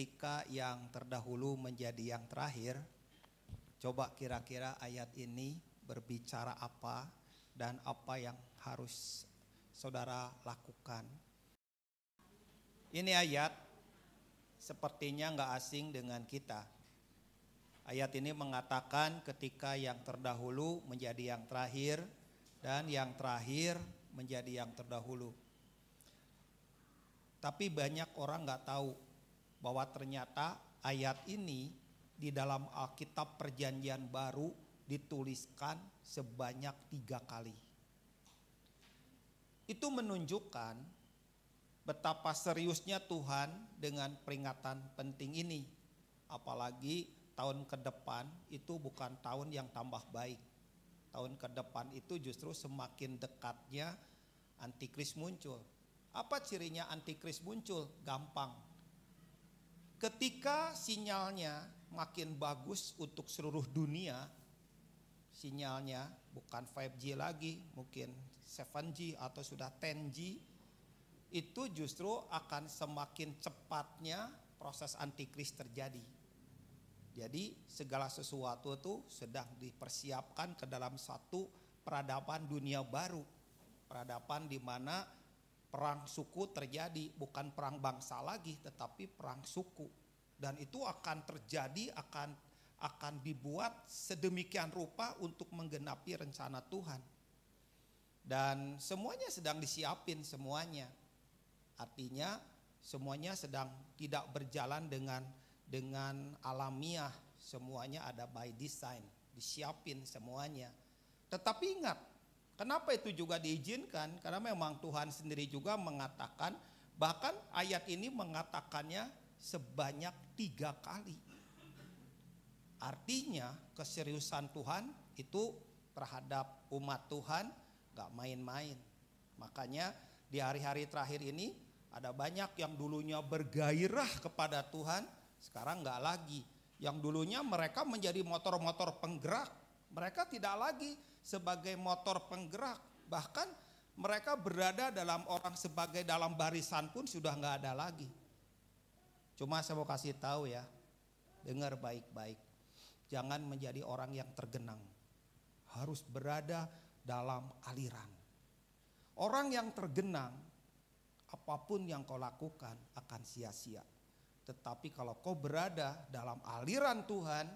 ketika yang terdahulu menjadi yang terakhir, coba kira-kira ayat ini berbicara apa dan apa yang harus saudara lakukan. Ini ayat sepertinya nggak asing dengan kita. Ayat ini mengatakan ketika yang terdahulu menjadi yang terakhir dan yang terakhir menjadi yang terdahulu. Tapi banyak orang nggak tahu bahwa ternyata ayat ini di dalam Alkitab Perjanjian Baru dituliskan sebanyak tiga kali. Itu menunjukkan betapa seriusnya Tuhan dengan peringatan penting ini. Apalagi tahun ke depan itu bukan tahun yang tambah baik. Tahun ke depan itu justru semakin dekatnya antikris muncul. Apa cirinya antikris muncul? Gampang. Ketika sinyalnya makin bagus untuk seluruh dunia, sinyalnya bukan 5G lagi, mungkin 7G atau sudah 10G, itu justru akan semakin cepatnya proses antikris terjadi. Jadi segala sesuatu itu sedang dipersiapkan ke dalam satu peradaban dunia baru. Peradaban di mana Perang suku terjadi, bukan perang bangsa lagi, tetapi perang suku. Dan itu akan terjadi, akan akan dibuat sedemikian rupa untuk menggenapi rencana Tuhan. Dan semuanya sedang disiapin semuanya. Artinya semuanya sedang tidak berjalan dengan dengan alamiah, semuanya ada by design, disiapin semuanya. Tetapi ingat, Kenapa itu juga diizinkan? Karena memang Tuhan sendiri juga mengatakan, bahkan ayat ini mengatakannya sebanyak tiga kali. Artinya keseriusan Tuhan itu terhadap umat Tuhan gak main-main. Makanya di hari-hari terakhir ini ada banyak yang dulunya bergairah kepada Tuhan, sekarang gak lagi. Yang dulunya mereka menjadi motor-motor penggerak, mereka tidak lagi sebagai motor penggerak. Bahkan mereka berada dalam orang sebagai dalam barisan pun sudah nggak ada lagi. Cuma saya mau kasih tahu ya, dengar baik-baik. Jangan menjadi orang yang tergenang. Harus berada dalam aliran. Orang yang tergenang, apapun yang kau lakukan akan sia-sia. Tetapi kalau kau berada dalam aliran Tuhan,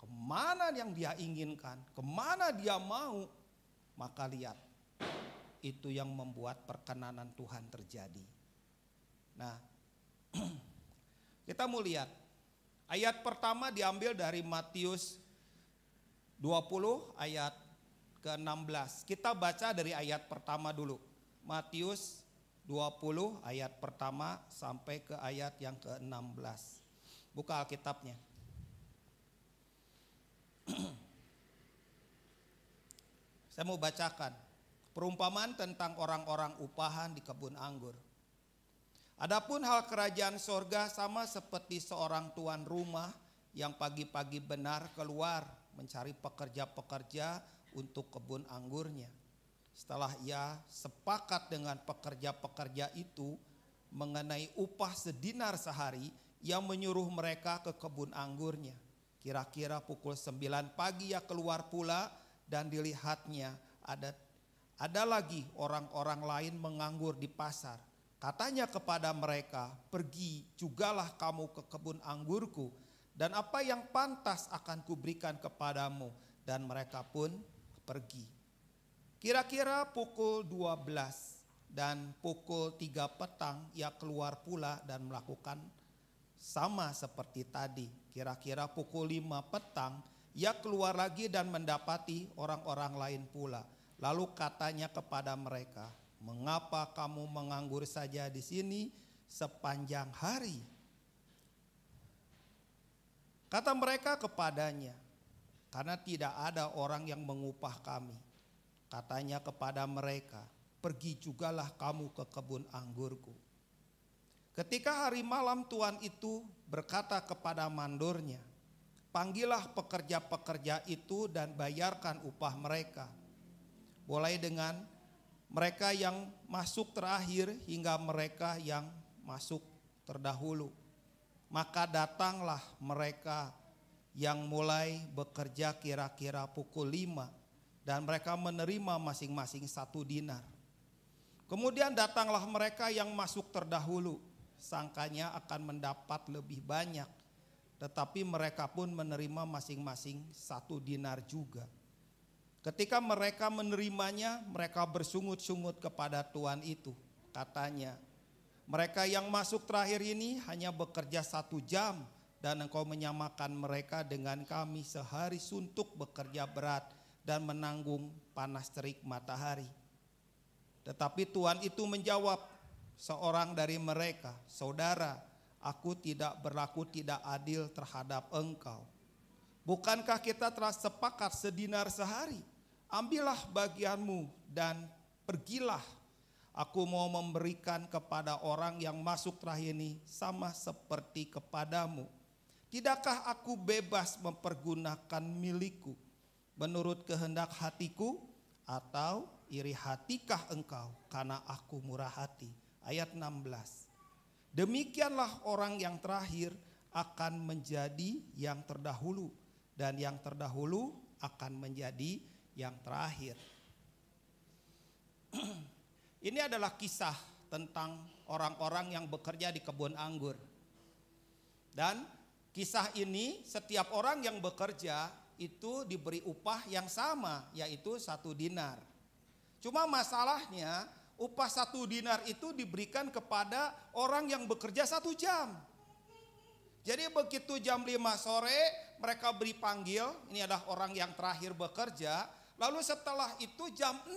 kemana yang dia inginkan, kemana dia mau, maka lihat itu yang membuat perkenanan Tuhan terjadi. Nah, kita mau lihat ayat pertama diambil dari Matius 20 ayat ke-16. Kita baca dari ayat pertama dulu. Matius 20 ayat pertama sampai ke ayat yang ke-16. Buka Alkitabnya. Saya mau bacakan perumpamaan tentang orang-orang upahan di kebun anggur. Adapun hal kerajaan sorga sama seperti seorang tuan rumah yang pagi-pagi benar keluar mencari pekerja-pekerja untuk kebun anggurnya. Setelah ia sepakat dengan pekerja-pekerja itu mengenai upah sedinar sehari, yang menyuruh mereka ke kebun anggurnya. Kira-kira pukul 9 pagi ia ya keluar pula dan dilihatnya ada ada lagi orang-orang lain menganggur di pasar. Katanya kepada mereka, "Pergi jugalah kamu ke kebun anggurku dan apa yang pantas akan kuberikan kepadamu." Dan mereka pun pergi. Kira-kira pukul 12 dan pukul 3 petang ia keluar pula dan melakukan sama seperti tadi. Kira-kira pukul 5 petang, ia keluar lagi dan mendapati orang-orang lain pula. Lalu katanya kepada mereka, "Mengapa kamu menganggur saja di sini sepanjang hari?" Kata mereka kepadanya, "Karena tidak ada orang yang mengupah kami." Katanya kepada mereka, "Pergi jugalah kamu ke kebun anggurku." Ketika hari malam Tuhan itu berkata kepada mandornya, "Panggillah pekerja-pekerja itu dan bayarkan upah mereka." Mulai dengan mereka yang masuk terakhir hingga mereka yang masuk terdahulu. Maka datanglah mereka yang mulai bekerja kira-kira pukul lima dan mereka menerima masing-masing satu dinar. Kemudian datanglah mereka yang masuk terdahulu sangkanya akan mendapat lebih banyak. Tetapi mereka pun menerima masing-masing satu dinar juga. Ketika mereka menerimanya, mereka bersungut-sungut kepada Tuhan itu. Katanya, mereka yang masuk terakhir ini hanya bekerja satu jam dan engkau menyamakan mereka dengan kami sehari suntuk bekerja berat dan menanggung panas terik matahari. Tetapi Tuhan itu menjawab, seorang dari mereka, saudara, aku tidak berlaku tidak adil terhadap engkau. Bukankah kita telah sepakat sedinar sehari? Ambillah bagianmu dan pergilah. Aku mau memberikan kepada orang yang masuk terakhir ini sama seperti kepadamu. Tidakkah aku bebas mempergunakan milikku menurut kehendak hatiku atau iri hatikah engkau karena aku murah hati?' ayat 16. Demikianlah orang yang terakhir akan menjadi yang terdahulu dan yang terdahulu akan menjadi yang terakhir. Ini adalah kisah tentang orang-orang yang bekerja di kebun anggur. Dan kisah ini setiap orang yang bekerja itu diberi upah yang sama yaitu satu dinar. Cuma masalahnya upah satu dinar itu diberikan kepada orang yang bekerja satu jam. Jadi begitu jam 5 sore mereka beri panggil, ini adalah orang yang terakhir bekerja. Lalu setelah itu jam 6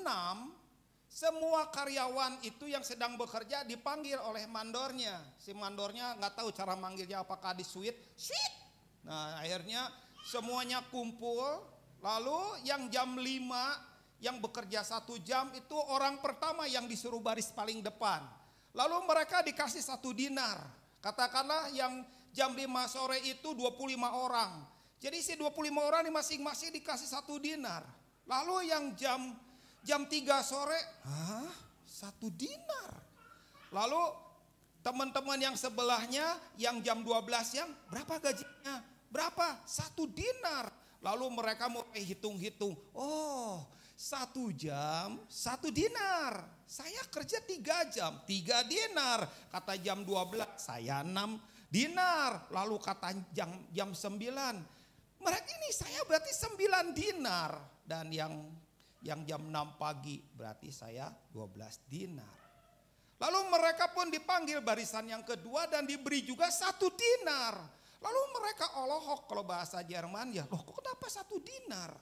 semua karyawan itu yang sedang bekerja dipanggil oleh mandornya. Si mandornya nggak tahu cara manggilnya apakah di suite, suite. Nah akhirnya semuanya kumpul. Lalu yang jam 5 yang bekerja satu jam itu orang pertama yang disuruh baris paling depan. Lalu mereka dikasih satu dinar. Katakanlah yang jam 5 sore itu 25 orang. Jadi si 25 orang ini masing-masing dikasih satu dinar. Lalu yang jam jam 3 sore, hah? Satu dinar. Lalu teman-teman yang sebelahnya yang jam 12 yang berapa gajinya? Berapa? Satu dinar. Lalu mereka mau hitung-hitung. Oh, satu jam satu dinar. Saya kerja tiga jam tiga dinar. Kata jam 12 saya enam dinar. Lalu kata jam jam sembilan. Mereka ini saya berarti sembilan dinar. Dan yang yang jam enam pagi berarti saya dua belas dinar. Lalu mereka pun dipanggil barisan yang kedua dan diberi juga satu dinar. Lalu mereka olohok kalau bahasa Jerman ya loh kok kenapa satu dinar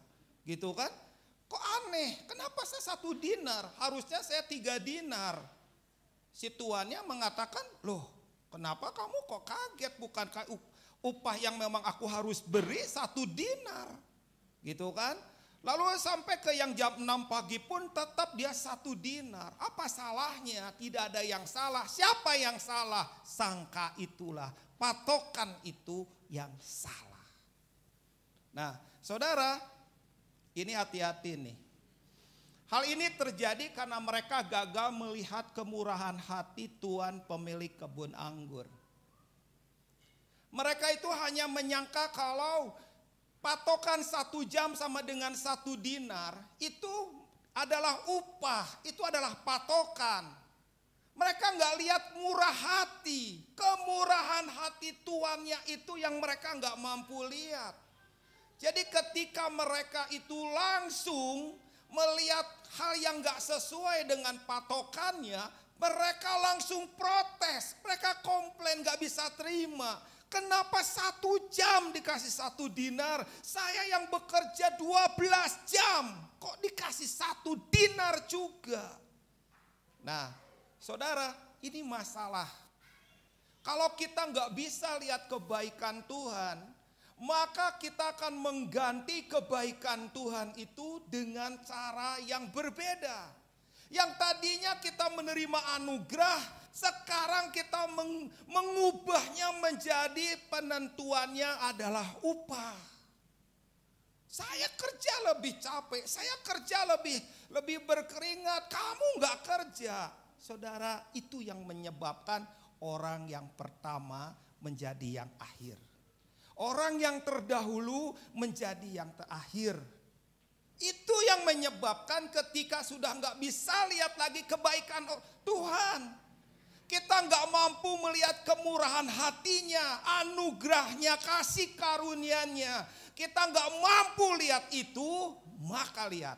gitu kan. Kok aneh? Kenapa saya satu dinar? Harusnya saya tiga dinar. Si tuannya mengatakan, loh kenapa kamu kok kaget? Bukan upah yang memang aku harus beri satu dinar. Gitu kan? Lalu sampai ke yang jam 6 pagi pun tetap dia satu dinar. Apa salahnya? Tidak ada yang salah. Siapa yang salah? Sangka itulah. Patokan itu yang salah. Nah saudara ini hati-hati nih. Hal ini terjadi karena mereka gagal melihat kemurahan hati tuan pemilik kebun anggur. Mereka itu hanya menyangka kalau patokan satu jam sama dengan satu dinar itu adalah upah, itu adalah patokan. Mereka nggak lihat murah hati, kemurahan hati tuannya itu yang mereka nggak mampu lihat. Jadi ketika mereka itu langsung melihat hal yang gak sesuai dengan patokannya, mereka langsung protes, mereka komplain gak bisa terima. Kenapa satu jam dikasih satu dinar? Saya yang bekerja 12 jam, kok dikasih satu dinar juga? Nah, saudara, ini masalah. Kalau kita nggak bisa lihat kebaikan Tuhan, maka kita akan mengganti kebaikan Tuhan itu dengan cara yang berbeda. Yang tadinya kita menerima anugerah, sekarang kita meng mengubahnya menjadi penentuannya adalah upah. Saya kerja lebih capek, saya kerja lebih lebih berkeringat, kamu nggak kerja. Saudara, itu yang menyebabkan orang yang pertama menjadi yang akhir. Orang yang terdahulu menjadi yang terakhir. Itu yang menyebabkan ketika sudah nggak bisa lihat lagi kebaikan Tuhan. Kita nggak mampu melihat kemurahan hatinya, anugerahnya, kasih karunianya. Kita nggak mampu lihat itu, maka lihat.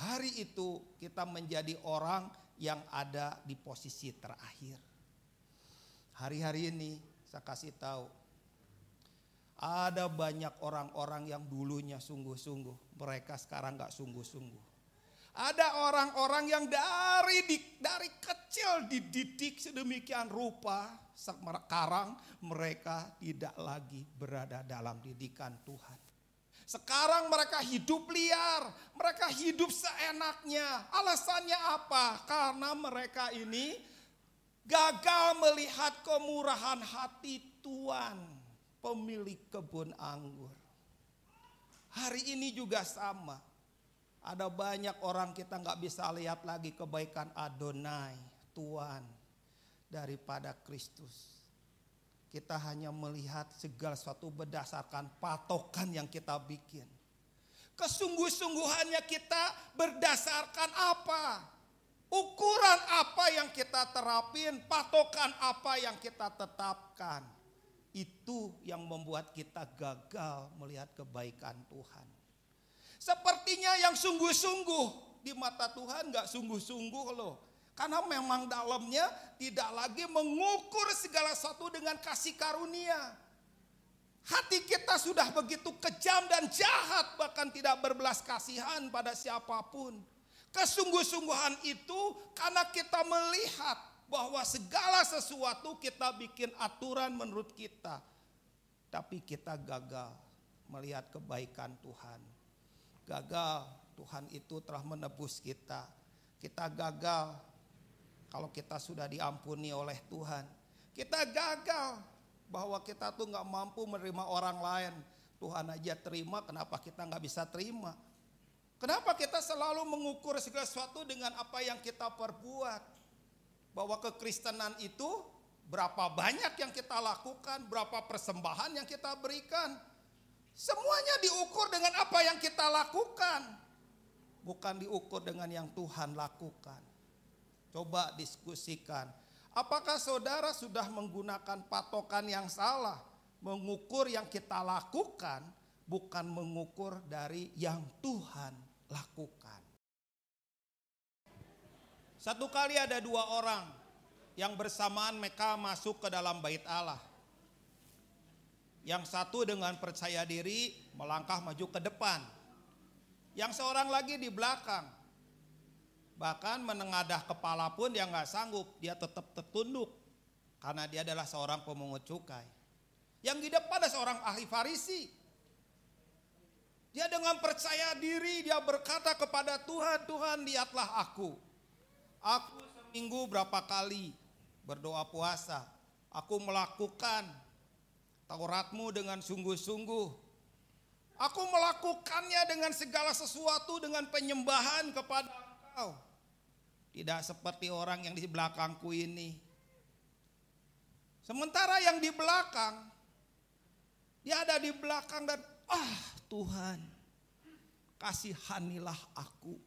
Hari itu kita menjadi orang yang ada di posisi terakhir. Hari-hari ini saya kasih tahu ada banyak orang-orang yang dulunya sungguh-sungguh, mereka sekarang nggak sungguh-sungguh. Ada orang-orang yang dari dari kecil dididik sedemikian rupa sekarang mereka tidak lagi berada dalam didikan Tuhan. Sekarang mereka hidup liar, mereka hidup seenaknya. Alasannya apa? Karena mereka ini gagal melihat kemurahan hati Tuhan pemilik kebun anggur. Hari ini juga sama. Ada banyak orang kita nggak bisa lihat lagi kebaikan Adonai, Tuhan, daripada Kristus. Kita hanya melihat segala sesuatu berdasarkan patokan yang kita bikin. Kesungguh-sungguhannya kita berdasarkan apa? Ukuran apa yang kita terapin, patokan apa yang kita tetapkan. Itu yang membuat kita gagal melihat kebaikan Tuhan. Sepertinya yang sungguh-sungguh di mata Tuhan gak sungguh-sungguh loh. Karena memang dalamnya tidak lagi mengukur segala sesuatu dengan kasih karunia. Hati kita sudah begitu kejam dan jahat bahkan tidak berbelas kasihan pada siapapun. Kesungguh-sungguhan itu karena kita melihat bahwa segala sesuatu kita bikin aturan menurut kita. Tapi kita gagal melihat kebaikan Tuhan. Gagal Tuhan itu telah menebus kita. Kita gagal kalau kita sudah diampuni oleh Tuhan. Kita gagal bahwa kita tuh nggak mampu menerima orang lain. Tuhan aja terima, kenapa kita nggak bisa terima? Kenapa kita selalu mengukur segala sesuatu dengan apa yang kita perbuat? bahwa kekristenan itu berapa banyak yang kita lakukan, berapa persembahan yang kita berikan. Semuanya diukur dengan apa yang kita lakukan, bukan diukur dengan yang Tuhan lakukan. Coba diskusikan, apakah saudara sudah menggunakan patokan yang salah, mengukur yang kita lakukan, bukan mengukur dari yang Tuhan lakukan. Satu kali ada dua orang yang bersamaan mereka masuk ke dalam bait Allah. Yang satu dengan percaya diri melangkah maju ke depan. Yang seorang lagi di belakang. Bahkan menengadah kepala pun dia nggak sanggup, dia tetap tertunduk. Karena dia adalah seorang pemungut cukai. Yang di depan ada seorang ahli farisi. Dia dengan percaya diri, dia berkata kepada Tuhan, Tuhan lihatlah aku. Aku seminggu berapa kali berdoa puasa. Aku melakukan Tauratmu dengan sungguh-sungguh. Aku melakukannya dengan segala sesuatu dengan penyembahan kepada engkau. Tidak seperti orang yang di belakangku ini. Sementara yang di belakang, dia ada di belakang dan ah Tuhan kasihanilah aku.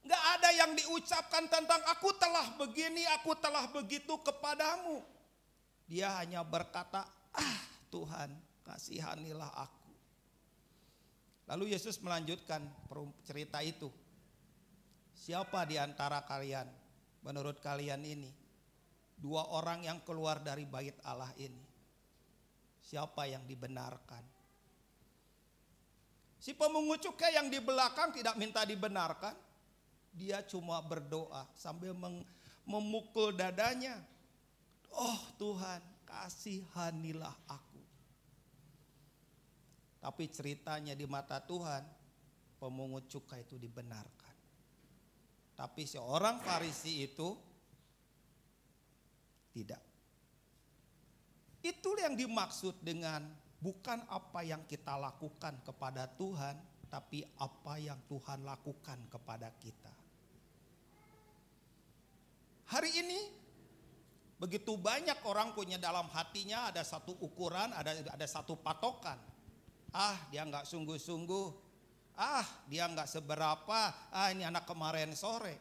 Tidak ada yang diucapkan tentang aku telah begini, aku telah begitu kepadamu. Dia hanya berkata, ah Tuhan kasihanilah aku. Lalu Yesus melanjutkan cerita itu. Siapa di antara kalian menurut kalian ini? Dua orang yang keluar dari bait Allah ini. Siapa yang dibenarkan? Si pemungut cukai yang di belakang tidak minta dibenarkan. Dia cuma berdoa sambil memukul dadanya. Oh Tuhan, kasihanilah aku. Tapi ceritanya di mata Tuhan, pemungut cuka itu dibenarkan. Tapi seorang Farisi itu tidak. Itulah yang dimaksud dengan bukan apa yang kita lakukan kepada Tuhan, tapi apa yang Tuhan lakukan kepada kita. Hari ini begitu banyak orang punya dalam hatinya ada satu ukuran, ada ada satu patokan. Ah, dia nggak sungguh-sungguh. Ah, dia nggak seberapa. Ah, ini anak kemarin sore.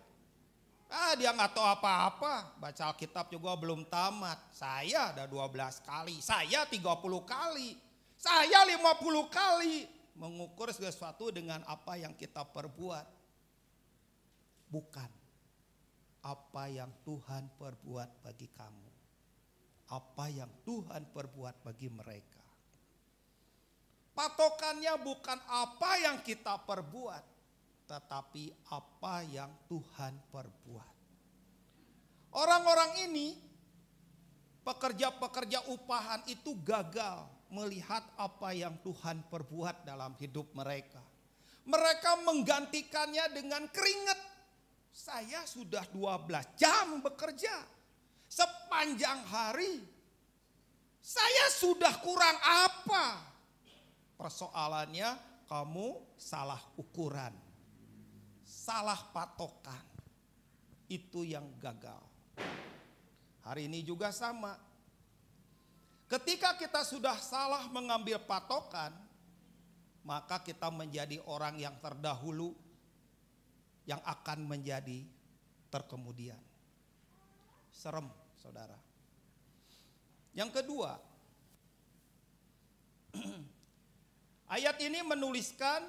Ah, dia nggak tahu apa-apa. Baca Alkitab juga belum tamat. Saya ada 12 kali. Saya 30 kali. Saya 50 kali. Mengukur sesuatu dengan apa yang kita perbuat. Bukan apa yang Tuhan perbuat bagi kamu. Apa yang Tuhan perbuat bagi mereka. Patokannya bukan apa yang kita perbuat, tetapi apa yang Tuhan perbuat. Orang-orang ini, pekerja-pekerja upahan itu gagal melihat apa yang Tuhan perbuat dalam hidup mereka. Mereka menggantikannya dengan keringat saya sudah 12 jam bekerja. Sepanjang hari. Saya sudah kurang apa? Persoalannya kamu salah ukuran. Salah patokan. Itu yang gagal. Hari ini juga sama. Ketika kita sudah salah mengambil patokan, maka kita menjadi orang yang terdahulu yang akan menjadi terkemudian. Serem, saudara. Yang kedua, ayat ini menuliskan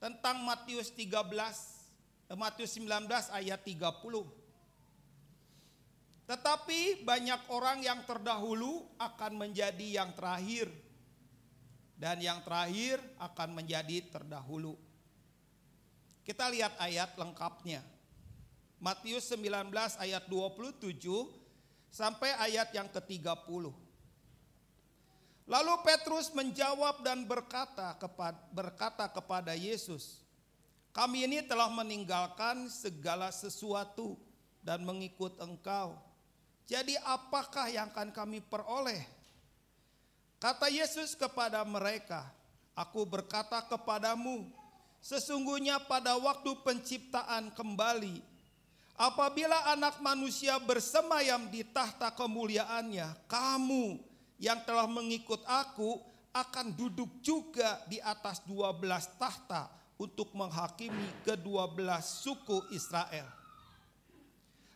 tentang Matius 13 eh, Matius 19 ayat 30. Tetapi banyak orang yang terdahulu akan menjadi yang terakhir dan yang terakhir akan menjadi terdahulu. Kita lihat ayat lengkapnya. Matius 19 ayat 27 sampai ayat yang ke-30. Lalu Petrus menjawab dan berkata kepada berkata kepada Yesus, "Kami ini telah meninggalkan segala sesuatu dan mengikut Engkau. Jadi apakah yang akan kami peroleh?" Kata Yesus kepada mereka, "Aku berkata kepadamu, Sesungguhnya pada waktu penciptaan kembali, apabila anak manusia bersemayam di tahta kemuliaannya, kamu yang telah mengikut aku akan duduk juga di atas dua belas tahta untuk menghakimi kedua belas suku Israel.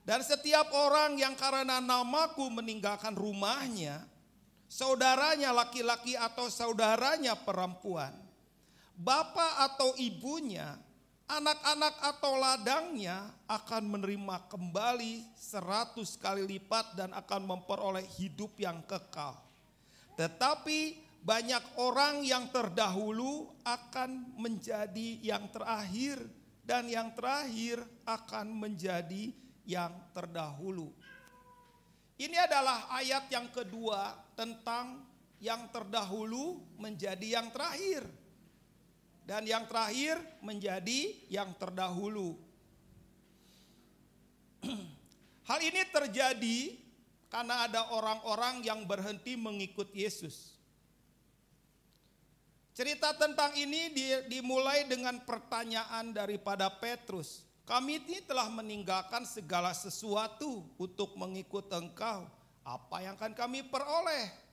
Dan setiap orang yang karena namaku meninggalkan rumahnya, saudaranya laki-laki atau saudaranya perempuan, bapak atau ibunya, anak-anak atau ladangnya akan menerima kembali seratus kali lipat dan akan memperoleh hidup yang kekal. Tetapi banyak orang yang terdahulu akan menjadi yang terakhir dan yang terakhir akan menjadi yang terdahulu. Ini adalah ayat yang kedua tentang yang terdahulu menjadi yang terakhir dan yang terakhir menjadi yang terdahulu. Hal ini terjadi karena ada orang-orang yang berhenti mengikut Yesus. Cerita tentang ini dimulai dengan pertanyaan daripada Petrus. Kami ini telah meninggalkan segala sesuatu untuk mengikut engkau. Apa yang akan kami peroleh?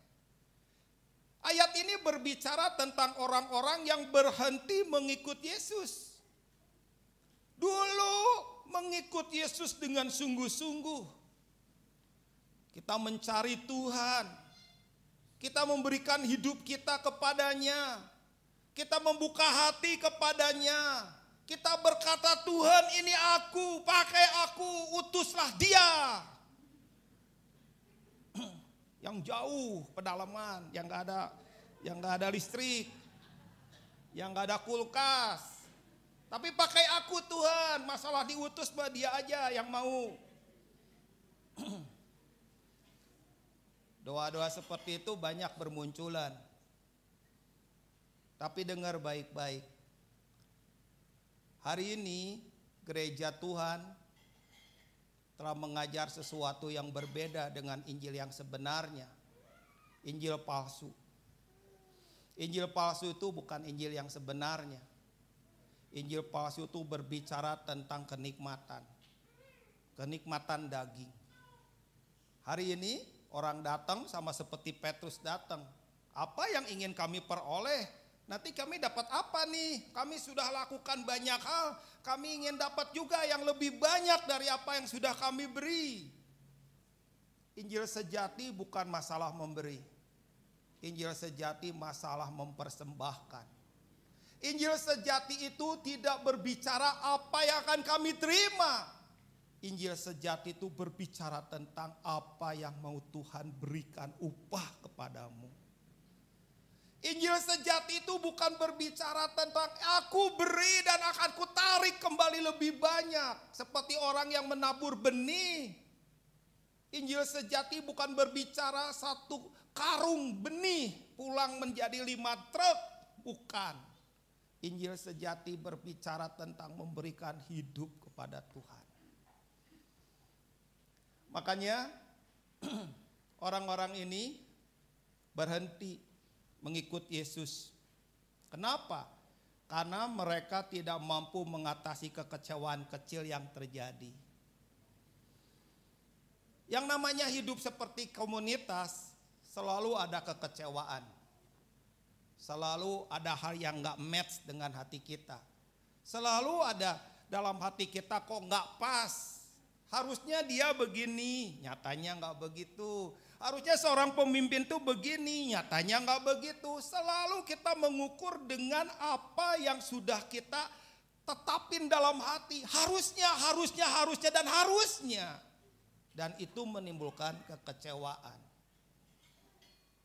Ayat ini berbicara tentang orang-orang yang berhenti mengikut Yesus. Dulu mengikut Yesus dengan sungguh-sungguh. Kita mencari Tuhan. Kita memberikan hidup kita kepadanya. Kita membuka hati kepadanya. Kita berkata, "Tuhan, ini aku, pakai aku, utuslah Dia." yang jauh pedalaman, yang nggak ada yang nggak ada listrik, yang nggak ada kulkas. Tapi pakai aku Tuhan, masalah diutus bah dia aja yang mau. Doa-doa seperti itu banyak bermunculan. Tapi dengar baik-baik. Hari ini gereja Tuhan telah mengajar sesuatu yang berbeda dengan Injil yang sebenarnya. Injil palsu. Injil palsu itu bukan Injil yang sebenarnya. Injil palsu itu berbicara tentang kenikmatan. Kenikmatan daging. Hari ini orang datang sama seperti Petrus datang. Apa yang ingin kami peroleh? Nanti kami dapat apa nih? Kami sudah lakukan banyak hal, kami ingin dapat juga yang lebih banyak dari apa yang sudah kami beri. Injil sejati bukan masalah memberi. Injil sejati masalah mempersembahkan. Injil sejati itu tidak berbicara apa yang akan kami terima. Injil sejati itu berbicara tentang apa yang mau Tuhan berikan upah kepadamu. Injil sejati itu bukan berbicara tentang aku beri dan akan ku tarik kembali lebih banyak. Seperti orang yang menabur benih. Injil sejati bukan berbicara satu karung benih pulang menjadi lima truk. Bukan. Injil sejati berbicara tentang memberikan hidup kepada Tuhan. Makanya orang-orang ini berhenti mengikut Yesus. Kenapa? Karena mereka tidak mampu mengatasi kekecewaan kecil yang terjadi. Yang namanya hidup seperti komunitas selalu ada kekecewaan. Selalu ada hal yang nggak match dengan hati kita. Selalu ada dalam hati kita kok nggak pas. Harusnya dia begini, nyatanya nggak begitu Harusnya seorang pemimpin tuh begini, nyatanya nggak begitu. Selalu kita mengukur dengan apa yang sudah kita tetapin dalam hati. Harusnya, harusnya, harusnya, dan harusnya. Dan itu menimbulkan kekecewaan.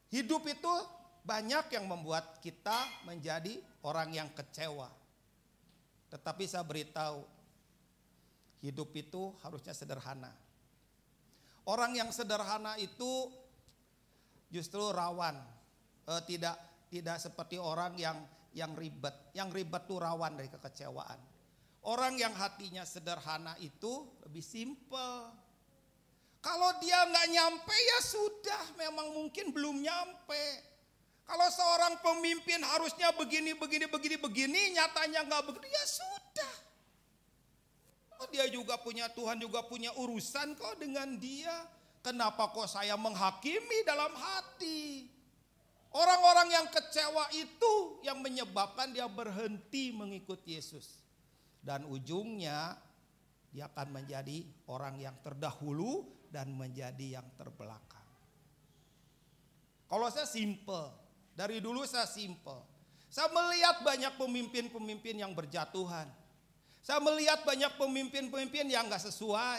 Hidup itu banyak yang membuat kita menjadi orang yang kecewa. Tetapi saya beritahu, hidup itu harusnya sederhana. Orang yang sederhana itu justru rawan, e, tidak tidak seperti orang yang yang ribet. Yang ribet tuh rawan dari kekecewaan. Orang yang hatinya sederhana itu lebih simple. Kalau dia nggak nyampe ya sudah, memang mungkin belum nyampe. Kalau seorang pemimpin harusnya begini, begini, begini, begini, nyatanya nggak begitu, ya sudah. Oh, dia juga punya Tuhan juga punya urusan kok dengan dia. Kenapa kok saya menghakimi dalam hati? Orang-orang yang kecewa itu yang menyebabkan dia berhenti mengikuti Yesus. Dan ujungnya dia akan menjadi orang yang terdahulu dan menjadi yang terbelakang. Kalau saya simple, dari dulu saya simple. Saya melihat banyak pemimpin-pemimpin yang berjatuhan. Saya melihat banyak pemimpin-pemimpin yang nggak sesuai.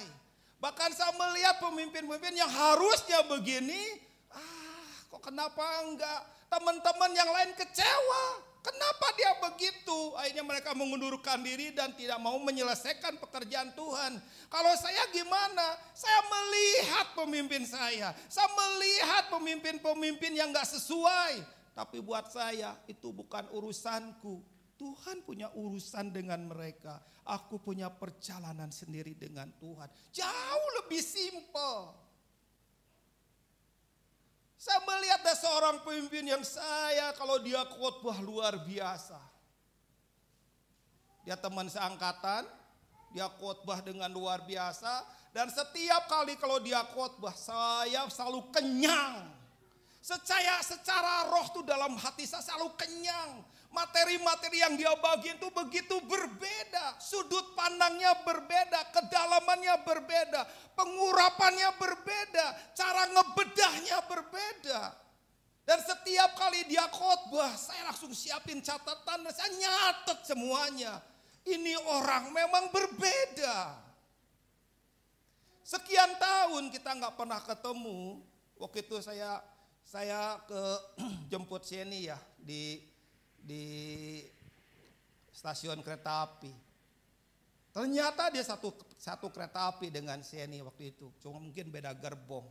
Bahkan saya melihat pemimpin-pemimpin yang harusnya begini, ah kok kenapa enggak? Teman-teman yang lain kecewa. Kenapa dia begitu? Akhirnya mereka mengundurkan diri dan tidak mau menyelesaikan pekerjaan Tuhan. Kalau saya gimana? Saya melihat pemimpin saya. Saya melihat pemimpin-pemimpin yang gak sesuai. Tapi buat saya itu bukan urusanku Tuhan punya urusan dengan mereka. Aku punya perjalanan sendiri dengan Tuhan. Jauh lebih simpel. Saya melihat ada seorang pemimpin yang saya kalau dia khotbah luar biasa. Dia teman seangkatan, dia khotbah dengan luar biasa dan setiap kali kalau dia khotbah saya selalu kenyang. Secara secara roh tuh dalam hati saya selalu kenyang. Materi-materi yang dia bagiin itu begitu berbeda. Sudut pandangnya berbeda, kedalamannya berbeda, pengurapannya berbeda, cara ngebedahnya berbeda. Dan setiap kali dia khotbah, saya langsung siapin catatan dan saya nyatet semuanya. Ini orang memang berbeda. Sekian tahun kita nggak pernah ketemu. Waktu itu saya saya ke jemput Sieni ya di di stasiun kereta api. Ternyata dia satu satu kereta api dengan Seni waktu itu, cuma mungkin beda gerbong.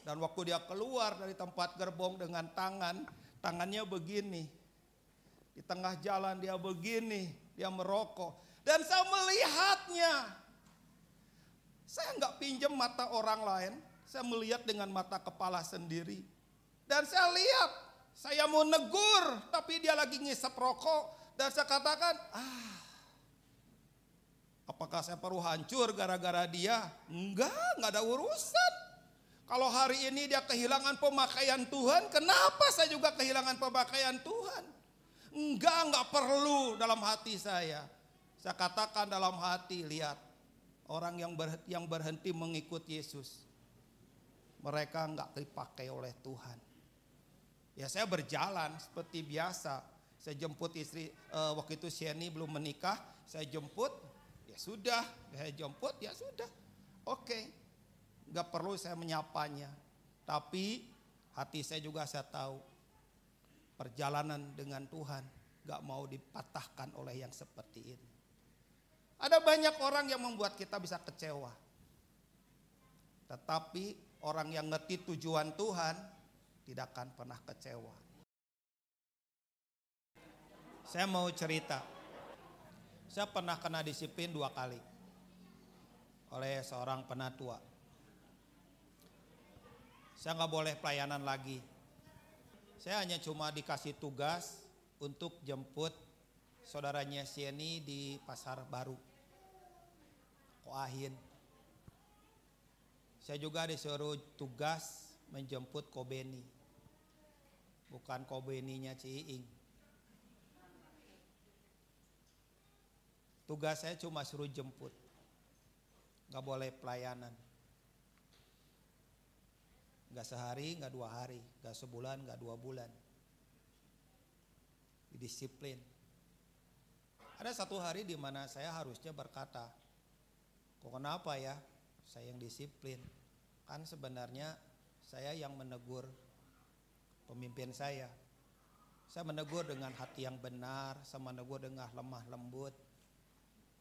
Dan waktu dia keluar dari tempat gerbong dengan tangan, tangannya begini. Di tengah jalan dia begini, dia merokok. Dan saya melihatnya. Saya nggak pinjam mata orang lain, saya melihat dengan mata kepala sendiri. Dan saya lihat saya mau negur, tapi dia lagi ngisep rokok. Dan saya katakan, ah, apakah saya perlu hancur gara-gara dia? Enggak, enggak ada urusan. Kalau hari ini dia kehilangan pemakaian Tuhan, kenapa saya juga kehilangan pemakaian Tuhan? Enggak, enggak perlu dalam hati saya. Saya katakan dalam hati, lihat orang yang berhenti, yang mengikut Yesus. Mereka enggak dipakai oleh Tuhan. Ya saya berjalan seperti biasa. Saya jemput istri uh, waktu itu Sheni belum menikah, saya jemput, ya sudah, saya jemput, ya sudah. Oke. Okay. Gak perlu saya menyapanya. Tapi hati saya juga saya tahu perjalanan dengan Tuhan gak mau dipatahkan oleh yang seperti ini. Ada banyak orang yang membuat kita bisa kecewa. Tetapi orang yang ngerti tujuan Tuhan tidak akan pernah kecewa. Saya mau cerita. Saya pernah kena disiplin dua kali oleh seorang penatua. Saya nggak boleh pelayanan lagi. Saya hanya cuma dikasih tugas untuk jemput saudaranya Sieni di pasar baru. Koahin. Saya juga disuruh tugas menjemput Kobeni bukan kobeninya Ciing. Tugas saya cuma suruh jemput, nggak boleh pelayanan. Nggak sehari, nggak dua hari, nggak sebulan, nggak dua bulan. Disiplin. Ada satu hari di mana saya harusnya berkata, kok kenapa ya? Saya yang disiplin. Kan sebenarnya saya yang menegur pemimpin saya. Saya menegur dengan hati yang benar, saya menegur dengan lemah lembut.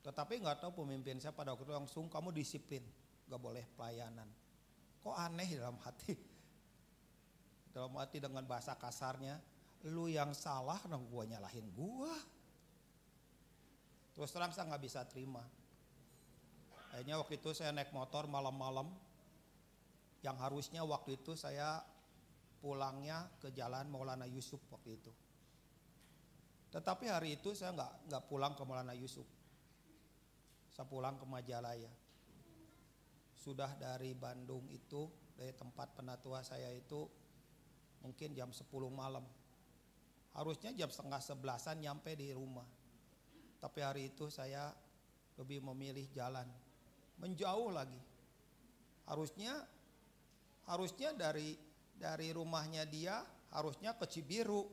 Tetapi nggak tahu pemimpin saya pada waktu itu langsung kamu disiplin, nggak boleh pelayanan. Kok aneh dalam hati? Dalam hati dengan bahasa kasarnya, lu yang salah dong nah gue nyalahin gua? Terus terang saya nggak bisa terima. Akhirnya waktu itu saya naik motor malam-malam. Yang harusnya waktu itu saya pulangnya ke jalan Maulana Yusuf waktu itu. Tetapi hari itu saya nggak nggak pulang ke Maulana Yusuf. Saya pulang ke Majalaya. Sudah dari Bandung itu dari tempat penatua saya itu mungkin jam 10 malam. Harusnya jam setengah sebelasan nyampe di rumah. Tapi hari itu saya lebih memilih jalan menjauh lagi. Harusnya harusnya dari dari rumahnya dia harusnya ke Cibiru.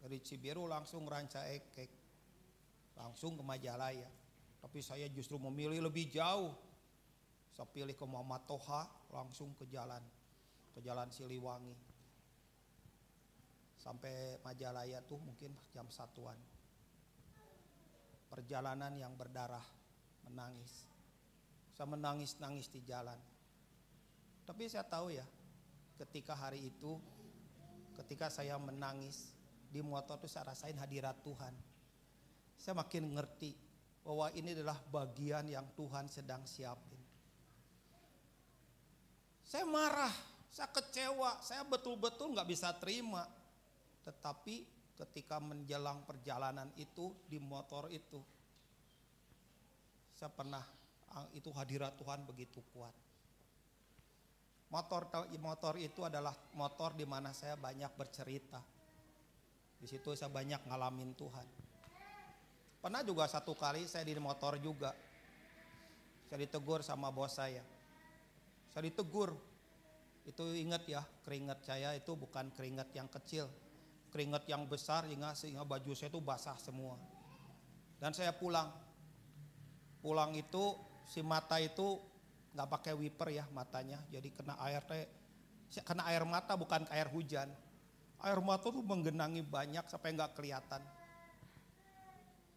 Dari Cibiru langsung ranca ekek. Langsung ke Majalaya. Tapi saya justru memilih lebih jauh. Saya pilih ke Muhammad Toha langsung ke jalan. Ke jalan Siliwangi. Sampai Majalaya tuh mungkin jam satuan. Perjalanan yang berdarah menangis. Saya menangis-nangis di jalan. Tapi saya tahu ya, ketika hari itu ketika saya menangis di motor itu saya rasain hadirat Tuhan. Saya makin ngerti bahwa ini adalah bagian yang Tuhan sedang siapin. Saya marah, saya kecewa, saya betul-betul nggak bisa terima. Tetapi ketika menjelang perjalanan itu di motor itu, saya pernah ah, itu hadirat Tuhan begitu kuat motor motor itu adalah motor di mana saya banyak bercerita. Di situ saya banyak ngalamin Tuhan. Pernah juga satu kali saya di motor juga. Saya ditegur sama bos saya. Saya ditegur. Itu ingat ya, keringat saya itu bukan keringat yang kecil. Keringat yang besar sehingga, sehingga baju saya itu basah semua. Dan saya pulang. Pulang itu si mata itu nggak pakai wiper ya matanya, jadi kena air teh, kena air mata bukan air hujan. Air mata tuh menggenangi banyak sampai nggak kelihatan.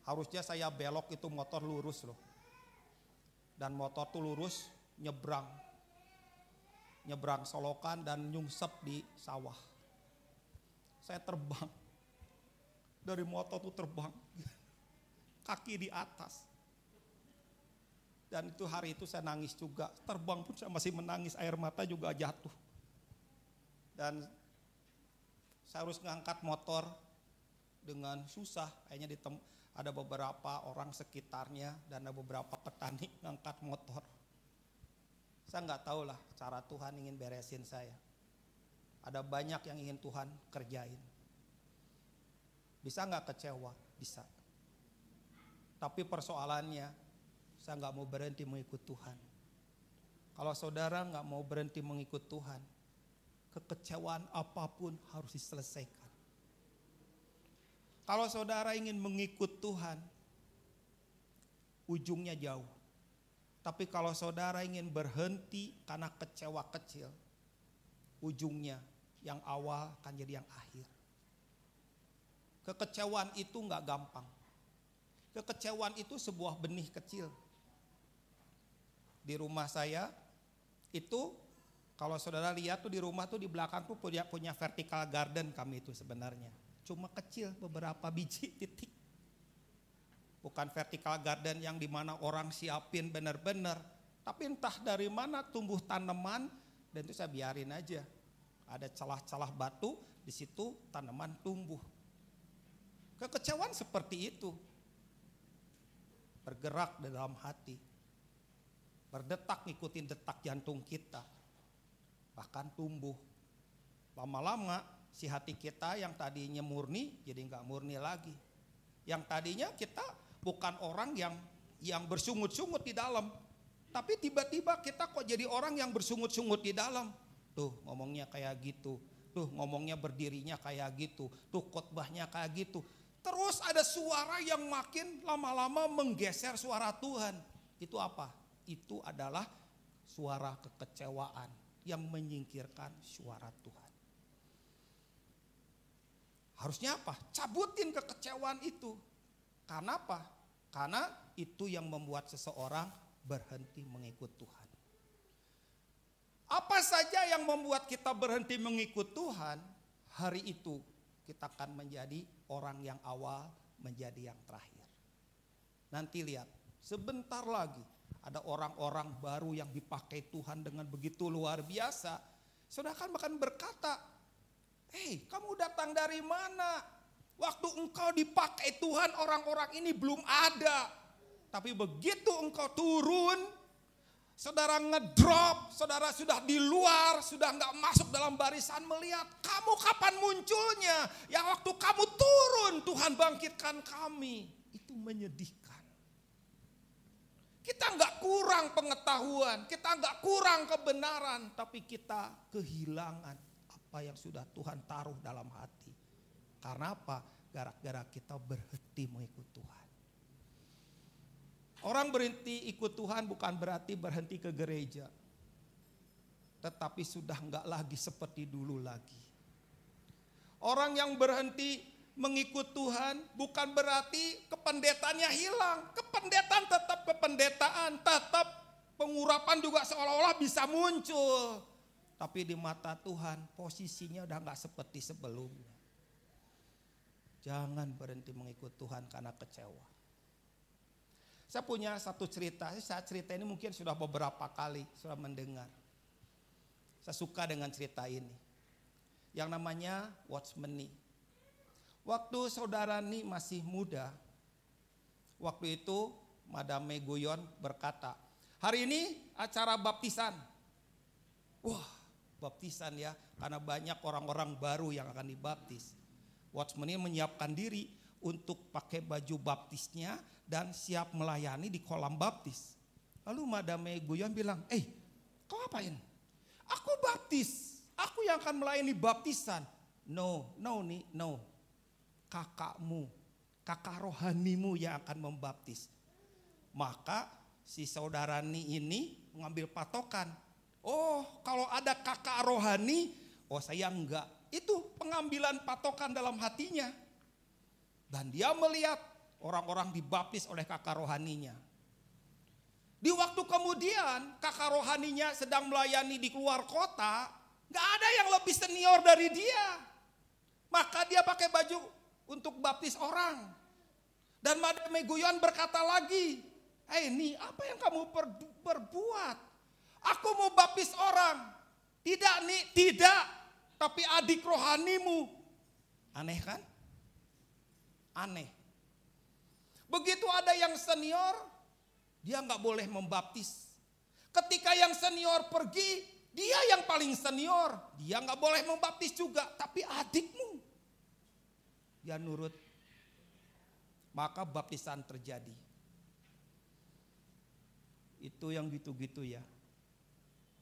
Harusnya saya belok itu motor lurus loh. Dan motor tuh lurus nyebrang. Nyebrang solokan dan nyungsep di sawah. Saya terbang. Dari motor tuh terbang. Kaki di atas dan itu hari itu saya nangis juga. Terbang pun saya masih menangis, air mata juga jatuh. Dan saya harus ngangkat motor dengan susah. Kayaknya ada beberapa orang sekitarnya dan ada beberapa petani ngangkat motor. Saya nggak tahu lah cara Tuhan ingin beresin saya. Ada banyak yang ingin Tuhan kerjain. Bisa nggak kecewa? Bisa. Tapi persoalannya saya nggak mau berhenti mengikut Tuhan. Kalau saudara nggak mau berhenti mengikut Tuhan, kekecewaan apapun harus diselesaikan. Kalau saudara ingin mengikut Tuhan, ujungnya jauh. Tapi kalau saudara ingin berhenti karena kecewa kecil, ujungnya yang awal akan jadi yang akhir. Kekecewaan itu nggak gampang. Kekecewaan itu sebuah benih kecil di rumah saya itu kalau saudara lihat tuh di rumah tuh di belakang tuh punya punya vertical garden kami itu sebenarnya. Cuma kecil beberapa biji titik. Bukan vertical garden yang dimana orang siapin bener-bener Tapi entah dari mana tumbuh tanaman dan itu saya biarin aja. Ada celah-celah batu, di situ tanaman tumbuh. Kekecewaan seperti itu bergerak di dalam hati berdetak ngikutin detak jantung kita. Bahkan tumbuh. Lama-lama si hati kita yang tadinya murni jadi nggak murni lagi. Yang tadinya kita bukan orang yang yang bersungut-sungut di dalam. Tapi tiba-tiba kita kok jadi orang yang bersungut-sungut di dalam. Tuh ngomongnya kayak gitu. Tuh ngomongnya berdirinya kayak gitu. Tuh khotbahnya kayak gitu. Terus ada suara yang makin lama-lama menggeser suara Tuhan. Itu apa? itu adalah suara kekecewaan yang menyingkirkan suara Tuhan. Harusnya apa? Cabutin kekecewaan itu. Karena apa? Karena itu yang membuat seseorang berhenti mengikut Tuhan. Apa saja yang membuat kita berhenti mengikut Tuhan, hari itu kita akan menjadi orang yang awal, menjadi yang terakhir. Nanti lihat, sebentar lagi ada orang-orang baru yang dipakai Tuhan dengan begitu luar biasa. Saudara kan bahkan berkata, Hei kamu datang dari mana? Waktu engkau dipakai Tuhan orang-orang ini belum ada. Tapi begitu engkau turun, saudara ngedrop, saudara sudah di luar, sudah nggak masuk dalam barisan melihat kamu kapan munculnya. Ya waktu kamu turun Tuhan bangkitkan kami. Itu menyedihkan. Kita nggak kurang pengetahuan, kita nggak kurang kebenaran, tapi kita kehilangan apa yang sudah Tuhan taruh dalam hati. Karena apa? Gara-gara kita berhenti mengikut Tuhan. Orang berhenti ikut Tuhan bukan berarti berhenti ke gereja. Tetapi sudah nggak lagi seperti dulu lagi. Orang yang berhenti mengikut Tuhan bukan berarti kependetannya hilang. Kependetaan tetap kependetaan, tetap pengurapan juga seolah-olah bisa muncul. Tapi di mata Tuhan posisinya udah nggak seperti sebelumnya. Jangan berhenti mengikut Tuhan karena kecewa. Saya punya satu cerita, saya cerita ini mungkin sudah beberapa kali sudah mendengar. Saya suka dengan cerita ini. Yang namanya Watchmeni Waktu saudara ini masih muda, waktu itu Madame Guyon berkata, hari ini acara baptisan. Wah, baptisan ya, karena banyak orang-orang baru yang akan dibaptis. Watchman ini menyiapkan diri untuk pakai baju baptisnya dan siap melayani di kolam baptis. Lalu Madame Guyon bilang, eh kau apain? Aku baptis, aku yang akan melayani baptisan. No, no nih, no kakakmu, kakak rohanimu yang akan membaptis. Maka si saudara ini, ini mengambil patokan. Oh, kalau ada kakak rohani, oh saya enggak. Itu pengambilan patokan dalam hatinya. Dan dia melihat orang-orang dibaptis oleh kakak rohaninya. Di waktu kemudian kakak rohaninya sedang melayani di luar kota, gak ada yang lebih senior dari dia. Maka dia pakai baju untuk baptis orang. Dan Madame Guyon berkata lagi, Hei eh, ini apa yang kamu berbuat? Aku mau baptis orang. Tidak nih, tidak. Tapi adik rohanimu. Aneh kan? Aneh. Begitu ada yang senior, dia nggak boleh membaptis. Ketika yang senior pergi, dia yang paling senior. Dia nggak boleh membaptis juga, tapi adikmu ya nurut maka baptisan terjadi itu yang gitu-gitu ya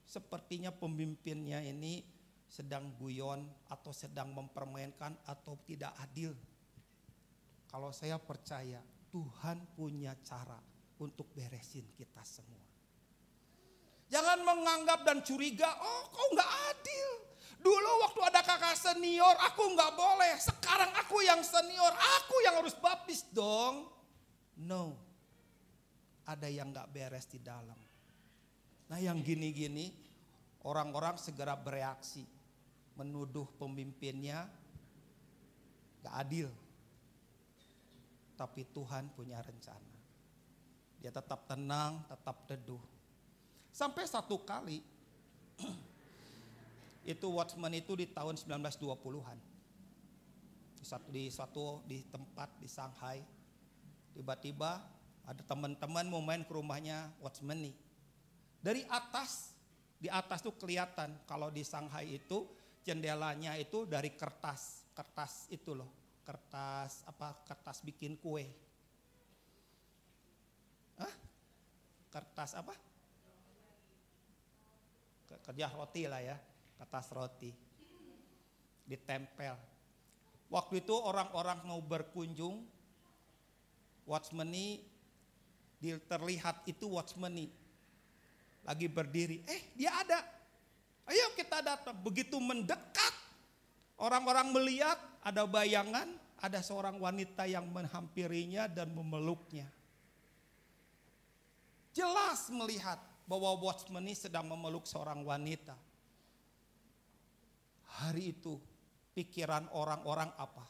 sepertinya pemimpinnya ini sedang guyon atau sedang mempermainkan atau tidak adil kalau saya percaya Tuhan punya cara untuk beresin kita semua jangan menganggap dan curiga oh kau nggak adil Dulu waktu ada kakak senior, aku nggak boleh. Sekarang aku yang senior, aku yang harus baptis dong. No, ada yang nggak beres di dalam. Nah yang gini-gini, orang-orang segera bereaksi. Menuduh pemimpinnya gak adil. Tapi Tuhan punya rencana. Dia tetap tenang, tetap teduh. Sampai satu kali itu Watchman itu di tahun 1920-an. Di satu, di suatu di tempat di Shanghai tiba-tiba ada teman-teman mau main ke rumahnya Watchman nih. Dari atas di atas tuh kelihatan kalau di Shanghai itu jendelanya itu dari kertas, kertas itu loh, kertas apa kertas bikin kue. Hah? Kertas apa? Kerja roti lah ya atas roti ditempel. Waktu itu orang-orang mau berkunjung, watchmeni terlihat itu watchmeni lagi berdiri. Eh dia ada, ayo kita datang. Begitu mendekat, orang-orang melihat ada bayangan, ada seorang wanita yang menghampirinya dan memeluknya. Jelas melihat bahwa watchmeni sedang memeluk seorang wanita hari itu pikiran orang-orang apa.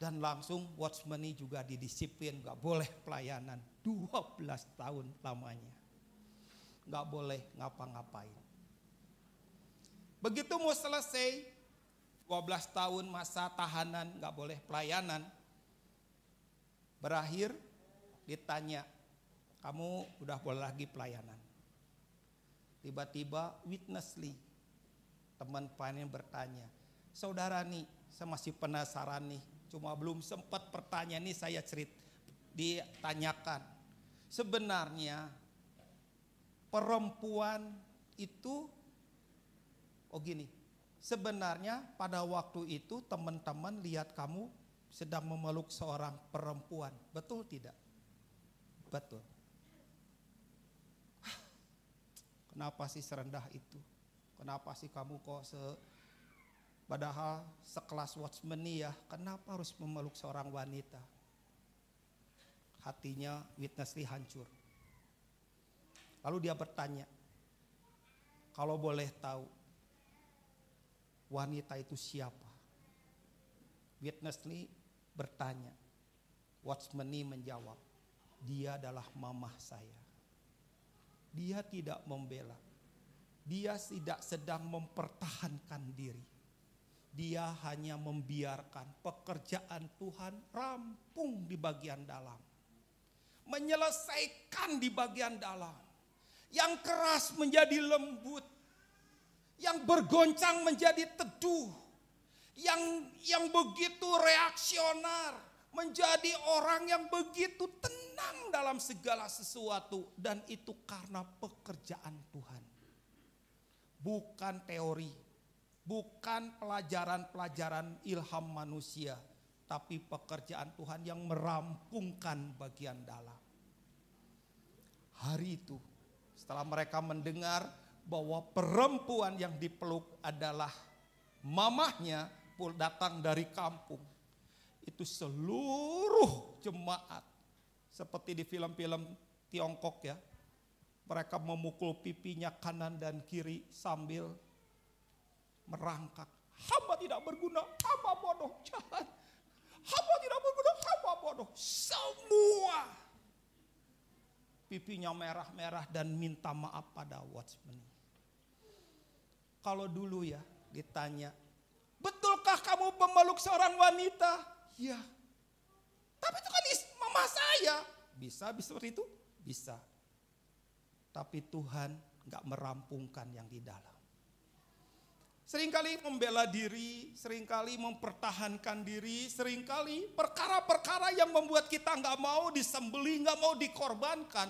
Dan langsung watchmeni juga didisiplin, gak boleh pelayanan. 12 tahun lamanya. Gak boleh ngapa-ngapain. Begitu mau selesai, 12 tahun masa tahanan, gak boleh pelayanan. Berakhir ditanya, kamu udah boleh lagi pelayanan. Tiba-tiba witness Lee Teman panen bertanya, saudara nih, saya masih penasaran nih, cuma belum sempat pertanyaan nih saya cerit ditanyakan. Sebenarnya perempuan itu, oh gini, sebenarnya pada waktu itu teman-teman lihat kamu sedang memeluk seorang perempuan, betul tidak? Betul. Kenapa sih serendah itu? Kenapa sih kamu kok se padahal sekelas watchman nih ya, kenapa harus memeluk seorang wanita? Hatinya Witnessly hancur. Lalu dia bertanya, kalau boleh tahu wanita itu siapa? witness Witnessly bertanya. Watchmeni menjawab, dia adalah mamah saya. Dia tidak membela, dia tidak sedang mempertahankan diri. Dia hanya membiarkan pekerjaan Tuhan rampung di bagian dalam. Menyelesaikan di bagian dalam. Yang keras menjadi lembut. Yang bergoncang menjadi teduh. Yang yang begitu reaksioner menjadi orang yang begitu tenang dalam segala sesuatu dan itu karena pekerjaan Tuhan bukan teori, bukan pelajaran-pelajaran ilham manusia, tapi pekerjaan Tuhan yang merampungkan bagian dalam. Hari itu, setelah mereka mendengar bahwa perempuan yang dipeluk adalah mamahnya pul datang dari kampung. Itu seluruh jemaat seperti di film-film Tiongkok ya, mereka memukul pipinya kanan dan kiri sambil merangkak. Hamba tidak berguna, hamba bodoh, jahat. Hamba tidak berguna, hamba bodoh. Semua pipinya merah-merah dan minta maaf pada watchman. Kalau dulu ya ditanya, betulkah kamu pemeluk seorang wanita? Ya, tapi itu kan mama saya. Bisa, bisa seperti itu? Bisa tapi Tuhan nggak merampungkan yang di dalam. Seringkali membela diri, seringkali mempertahankan diri, seringkali perkara-perkara yang membuat kita nggak mau disembeli, nggak mau dikorbankan,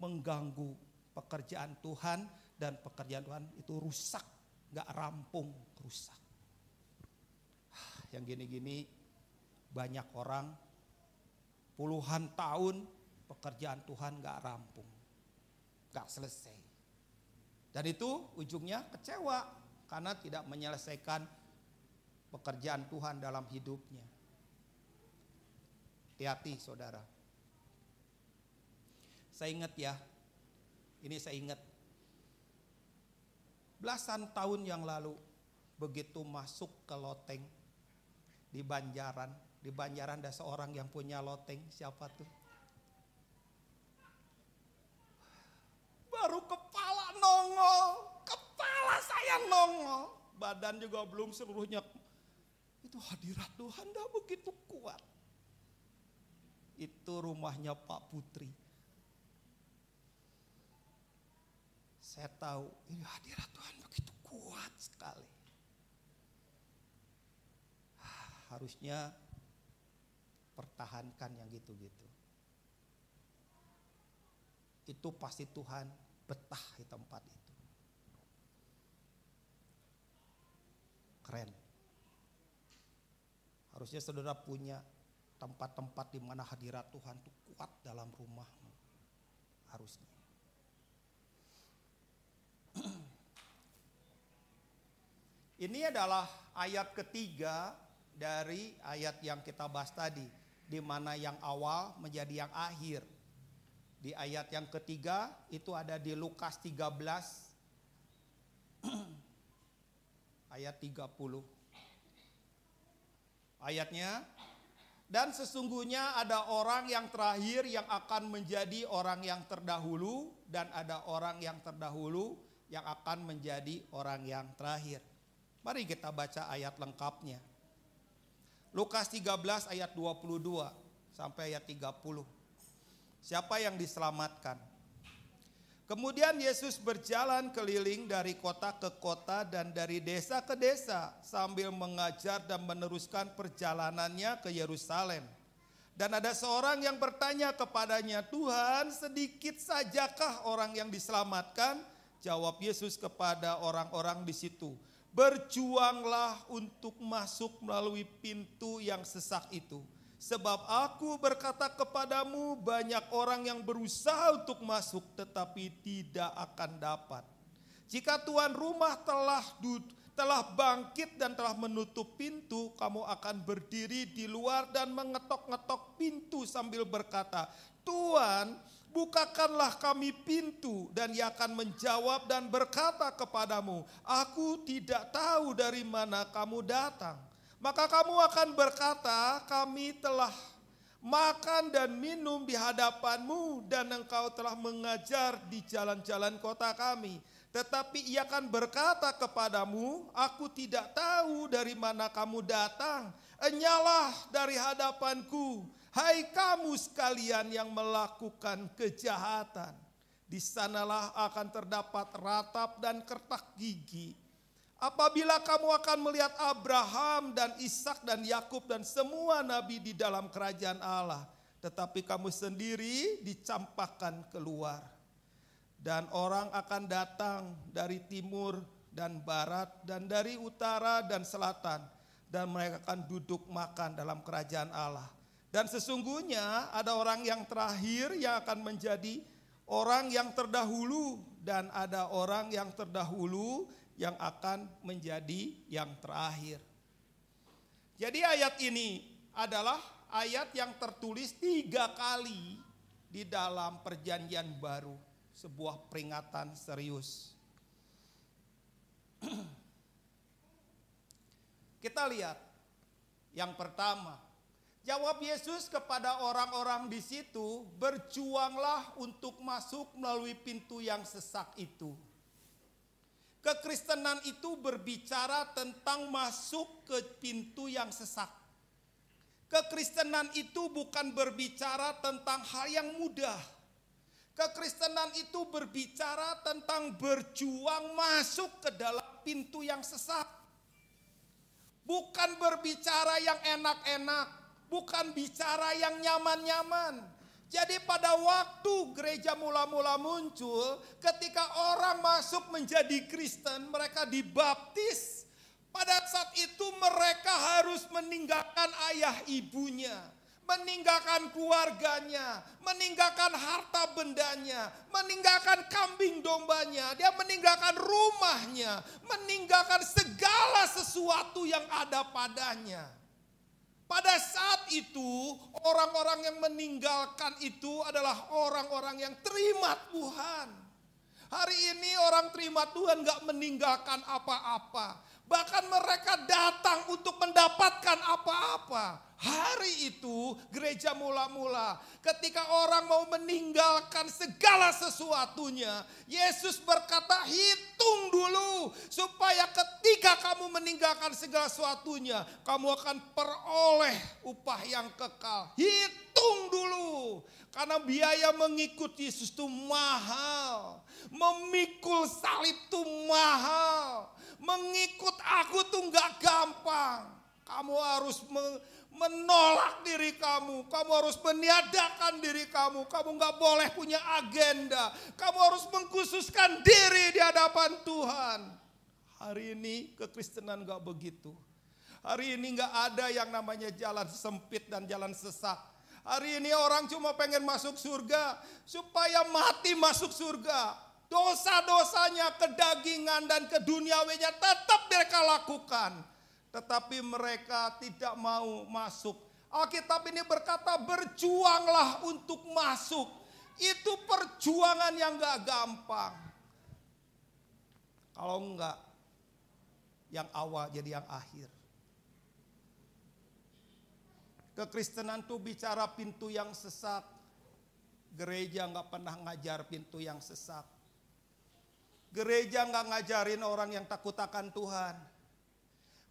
mengganggu pekerjaan Tuhan dan pekerjaan Tuhan itu rusak, nggak rampung, rusak. Ah, yang gini-gini banyak orang puluhan tahun pekerjaan Tuhan nggak rampung tak selesai. Dan itu ujungnya kecewa karena tidak menyelesaikan pekerjaan Tuhan dalam hidupnya. Hati-hati saudara. Saya ingat ya, ini saya ingat. Belasan tahun yang lalu, begitu masuk ke loteng di Banjaran, di Banjaran ada seorang yang punya loteng, siapa tuh? Baru kepala nongol. Kepala saya nongol. Badan juga belum seluruhnya. Itu hadirat Tuhan dah begitu kuat. Itu rumahnya Pak Putri. Saya tahu ini hadirat Tuhan begitu kuat sekali. Harusnya pertahankan yang gitu-gitu. Itu pasti Tuhan betah di tempat itu. Keren. Harusnya saudara punya tempat-tempat di mana hadirat Tuhan itu kuat dalam rumahmu. Harusnya. Ini adalah ayat ketiga dari ayat yang kita bahas tadi, di mana yang awal menjadi yang akhir. Di ayat yang ketiga itu ada di Lukas 13 ayat 30. Ayatnya dan sesungguhnya ada orang yang terakhir yang akan menjadi orang yang terdahulu dan ada orang yang terdahulu yang akan menjadi orang yang terakhir. Mari kita baca ayat lengkapnya. Lukas 13 ayat 22 sampai ayat 30. Siapa yang diselamatkan? Kemudian Yesus berjalan keliling dari kota ke kota dan dari desa ke desa sambil mengajar dan meneruskan perjalanannya ke Yerusalem. Dan ada seorang yang bertanya kepadanya, "Tuhan, sedikit sajakah orang yang diselamatkan?" Jawab Yesus kepada orang-orang di situ, "Berjuanglah untuk masuk melalui pintu yang sesak itu." Sebab aku berkata kepadamu banyak orang yang berusaha untuk masuk tetapi tidak akan dapat. Jika tuan rumah telah telah bangkit dan telah menutup pintu, kamu akan berdiri di luar dan mengetok-ngetok pintu sambil berkata, Tuhan, bukakanlah kami pintu." Dan ia akan menjawab dan berkata kepadamu, "Aku tidak tahu dari mana kamu datang." Maka kamu akan berkata, kami telah makan dan minum di hadapanmu dan engkau telah mengajar di jalan-jalan kota kami. Tetapi ia akan berkata kepadamu, aku tidak tahu dari mana kamu datang. Enyalah dari hadapanku, hai kamu sekalian yang melakukan kejahatan. Di sanalah akan terdapat ratap dan kertak gigi Apabila kamu akan melihat Abraham dan Ishak dan Yakub dan semua nabi di dalam kerajaan Allah, tetapi kamu sendiri dicampakkan keluar. Dan orang akan datang dari timur dan barat dan dari utara dan selatan dan mereka akan duduk makan dalam kerajaan Allah. Dan sesungguhnya ada orang yang terakhir yang akan menjadi orang yang terdahulu dan ada orang yang terdahulu yang akan menjadi yang terakhir. Jadi ayat ini adalah ayat yang tertulis tiga kali di dalam perjanjian baru. Sebuah peringatan serius. Kita lihat yang pertama, Jawab Yesus kepada orang-orang di situ, "Berjuanglah untuk masuk melalui pintu yang sesak itu." Kekristenan itu berbicara tentang masuk ke pintu yang sesak. Kekristenan itu bukan berbicara tentang hal yang mudah. Kekristenan itu berbicara tentang berjuang masuk ke dalam pintu yang sesak. Bukan berbicara yang enak-enak, bukan bicara yang nyaman-nyaman, jadi pada waktu gereja mula-mula muncul, ketika orang masuk menjadi Kristen, mereka dibaptis. Pada saat itu mereka harus meninggalkan ayah ibunya, meninggalkan keluarganya, meninggalkan harta bendanya, meninggalkan kambing dombanya, dia meninggalkan rumahnya, meninggalkan segala sesuatu yang ada padanya. Pada saat itu orang-orang yang meninggalkan itu adalah orang-orang yang terima Tuhan. Hari ini orang terima Tuhan gak meninggalkan apa-apa. Bahkan mereka datang untuk mendapatkan apa-apa hari itu gereja mula-mula ketika orang mau meninggalkan segala sesuatunya, Yesus berkata hitung dulu supaya ketika kamu meninggalkan segala sesuatunya, kamu akan peroleh upah yang kekal. Hitung dulu karena biaya mengikuti Yesus itu mahal. Memikul salib itu mahal. Mengikut aku tuh nggak gampang. Kamu harus menolak diri kamu. Kamu harus meniadakan diri kamu. Kamu nggak boleh punya agenda. Kamu harus mengkhususkan diri di hadapan Tuhan. Hari ini kekristenan nggak begitu. Hari ini nggak ada yang namanya jalan sempit dan jalan sesak. Hari ini orang cuma pengen masuk surga supaya mati masuk surga. Dosa-dosanya, kedagingan dan keduniawinya tetap mereka lakukan tetapi mereka tidak mau masuk. Alkitab ini berkata berjuanglah untuk masuk. Itu perjuangan yang gak gampang. Kalau enggak, yang awal jadi yang akhir. Kekristenan tuh bicara pintu yang sesak. Gereja nggak pernah ngajar pintu yang sesak. Gereja nggak ngajarin orang yang takut akan Tuhan.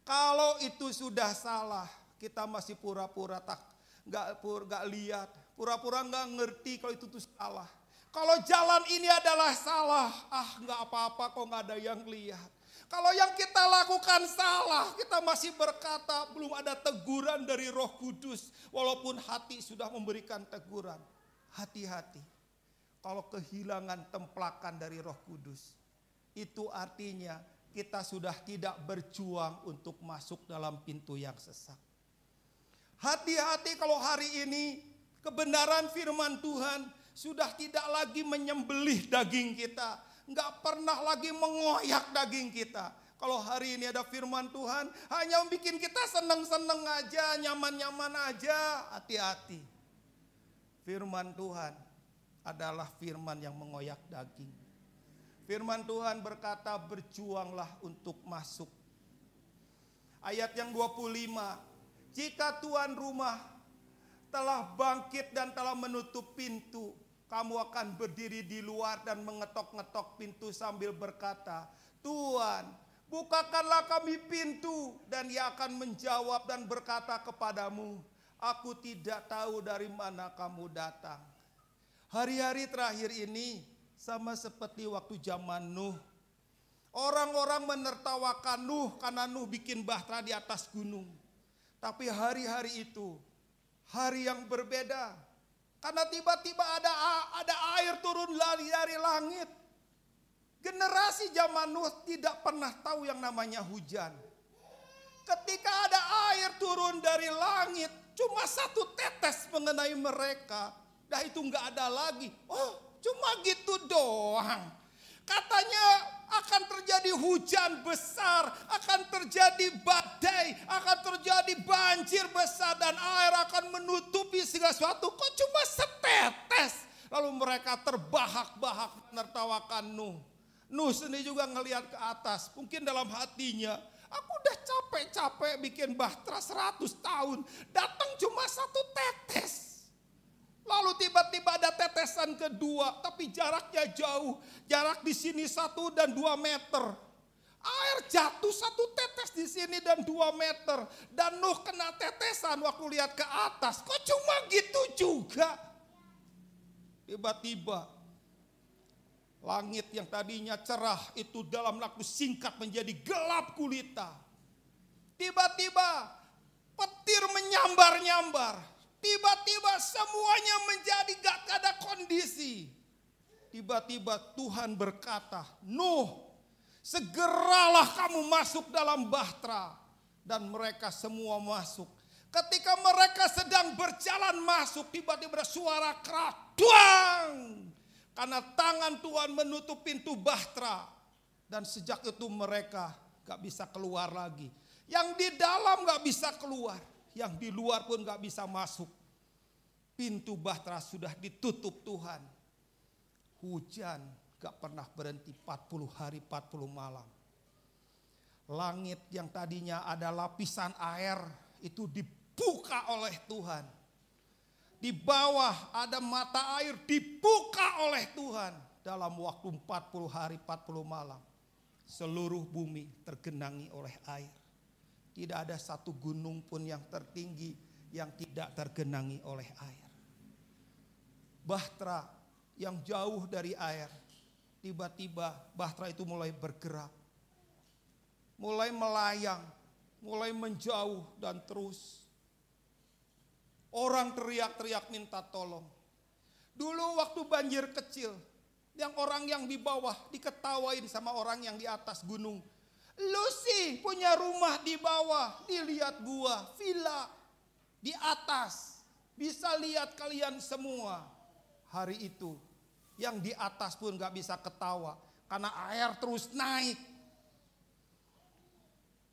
Kalau itu sudah salah, kita masih pura-pura tak nggak pur nggak lihat, pura-pura nggak ngerti kalau itu tuh salah. Kalau jalan ini adalah salah, ah nggak apa-apa kok nggak ada yang lihat. Kalau yang kita lakukan salah, kita masih berkata belum ada teguran dari Roh Kudus, walaupun hati sudah memberikan teguran. Hati-hati. Kalau kehilangan templakan dari Roh Kudus, itu artinya kita sudah tidak berjuang untuk masuk dalam pintu yang sesak. Hati-hati kalau hari ini kebenaran firman Tuhan sudah tidak lagi menyembelih daging kita, nggak pernah lagi mengoyak daging kita. Kalau hari ini ada firman Tuhan, hanya membuat kita seneng-seneng aja, nyaman-nyaman aja. Hati-hati. Firman Tuhan adalah firman yang mengoyak daging. Firman Tuhan berkata berjuanglah untuk masuk. Ayat yang 25. Jika tuan rumah telah bangkit dan telah menutup pintu, kamu akan berdiri di luar dan mengetok-ngetok pintu sambil berkata, "Tuhan, bukakanlah kami pintu." Dan ia akan menjawab dan berkata kepadamu, "Aku tidak tahu dari mana kamu datang." Hari-hari terakhir ini, sama seperti waktu zaman Nuh. Orang-orang menertawakan Nuh karena Nuh bikin bahtera di atas gunung. Tapi hari-hari itu hari yang berbeda. Karena tiba-tiba ada ada air turun dari langit. Generasi zaman Nuh tidak pernah tahu yang namanya hujan. Ketika ada air turun dari langit, cuma satu tetes mengenai mereka. Dah itu nggak ada lagi. Oh, Cuma gitu doang. Katanya akan terjadi hujan besar, akan terjadi badai, akan terjadi banjir besar dan air akan menutupi segala sesuatu. Kok cuma setetes? Lalu mereka terbahak-bahak menertawakan Nuh. Nuh sendiri juga ngelihat ke atas. Mungkin dalam hatinya, aku udah capek-capek bikin bahtera 100 tahun. Datang cuma satu tetes. Lalu tiba-tiba ada tetesan kedua, tapi jaraknya jauh. Jarak di sini satu dan dua meter. Air jatuh satu tetes di sini dan dua meter. Dan Nuh kena tetesan waktu lihat ke atas. Kok cuma gitu juga? Tiba-tiba langit yang tadinya cerah itu dalam waktu singkat menjadi gelap gulita. Tiba-tiba petir menyambar-nyambar Tiba-tiba semuanya menjadi gak ada kondisi. Tiba-tiba Tuhan berkata, Nuh, segeralah kamu masuk dalam bahtera. Dan mereka semua masuk. Ketika mereka sedang berjalan masuk, tiba-tiba ada suara tuang. Karena tangan Tuhan menutup pintu bahtera. Dan sejak itu mereka gak bisa keluar lagi. Yang di dalam gak bisa keluar. Yang di luar pun gak bisa masuk. Pintu bahtera sudah ditutup Tuhan. Hujan gak pernah berhenti 40 hari 40 malam. Langit yang tadinya ada lapisan air itu dibuka oleh Tuhan. Di bawah ada mata air dibuka oleh Tuhan dalam waktu 40 hari 40 malam. Seluruh bumi tergenangi oleh air. Tidak ada satu gunung pun yang tertinggi yang tidak tergenangi oleh air bahtera yang jauh dari air. Tiba-tiba bahtera itu mulai bergerak. Mulai melayang, mulai menjauh dan terus. Orang teriak-teriak minta tolong. Dulu waktu banjir kecil, yang orang yang di bawah diketawain sama orang yang di atas gunung. Lucy punya rumah di bawah, dilihat gua, villa di atas. Bisa lihat kalian semua hari itu. Yang di atas pun gak bisa ketawa. Karena air terus naik.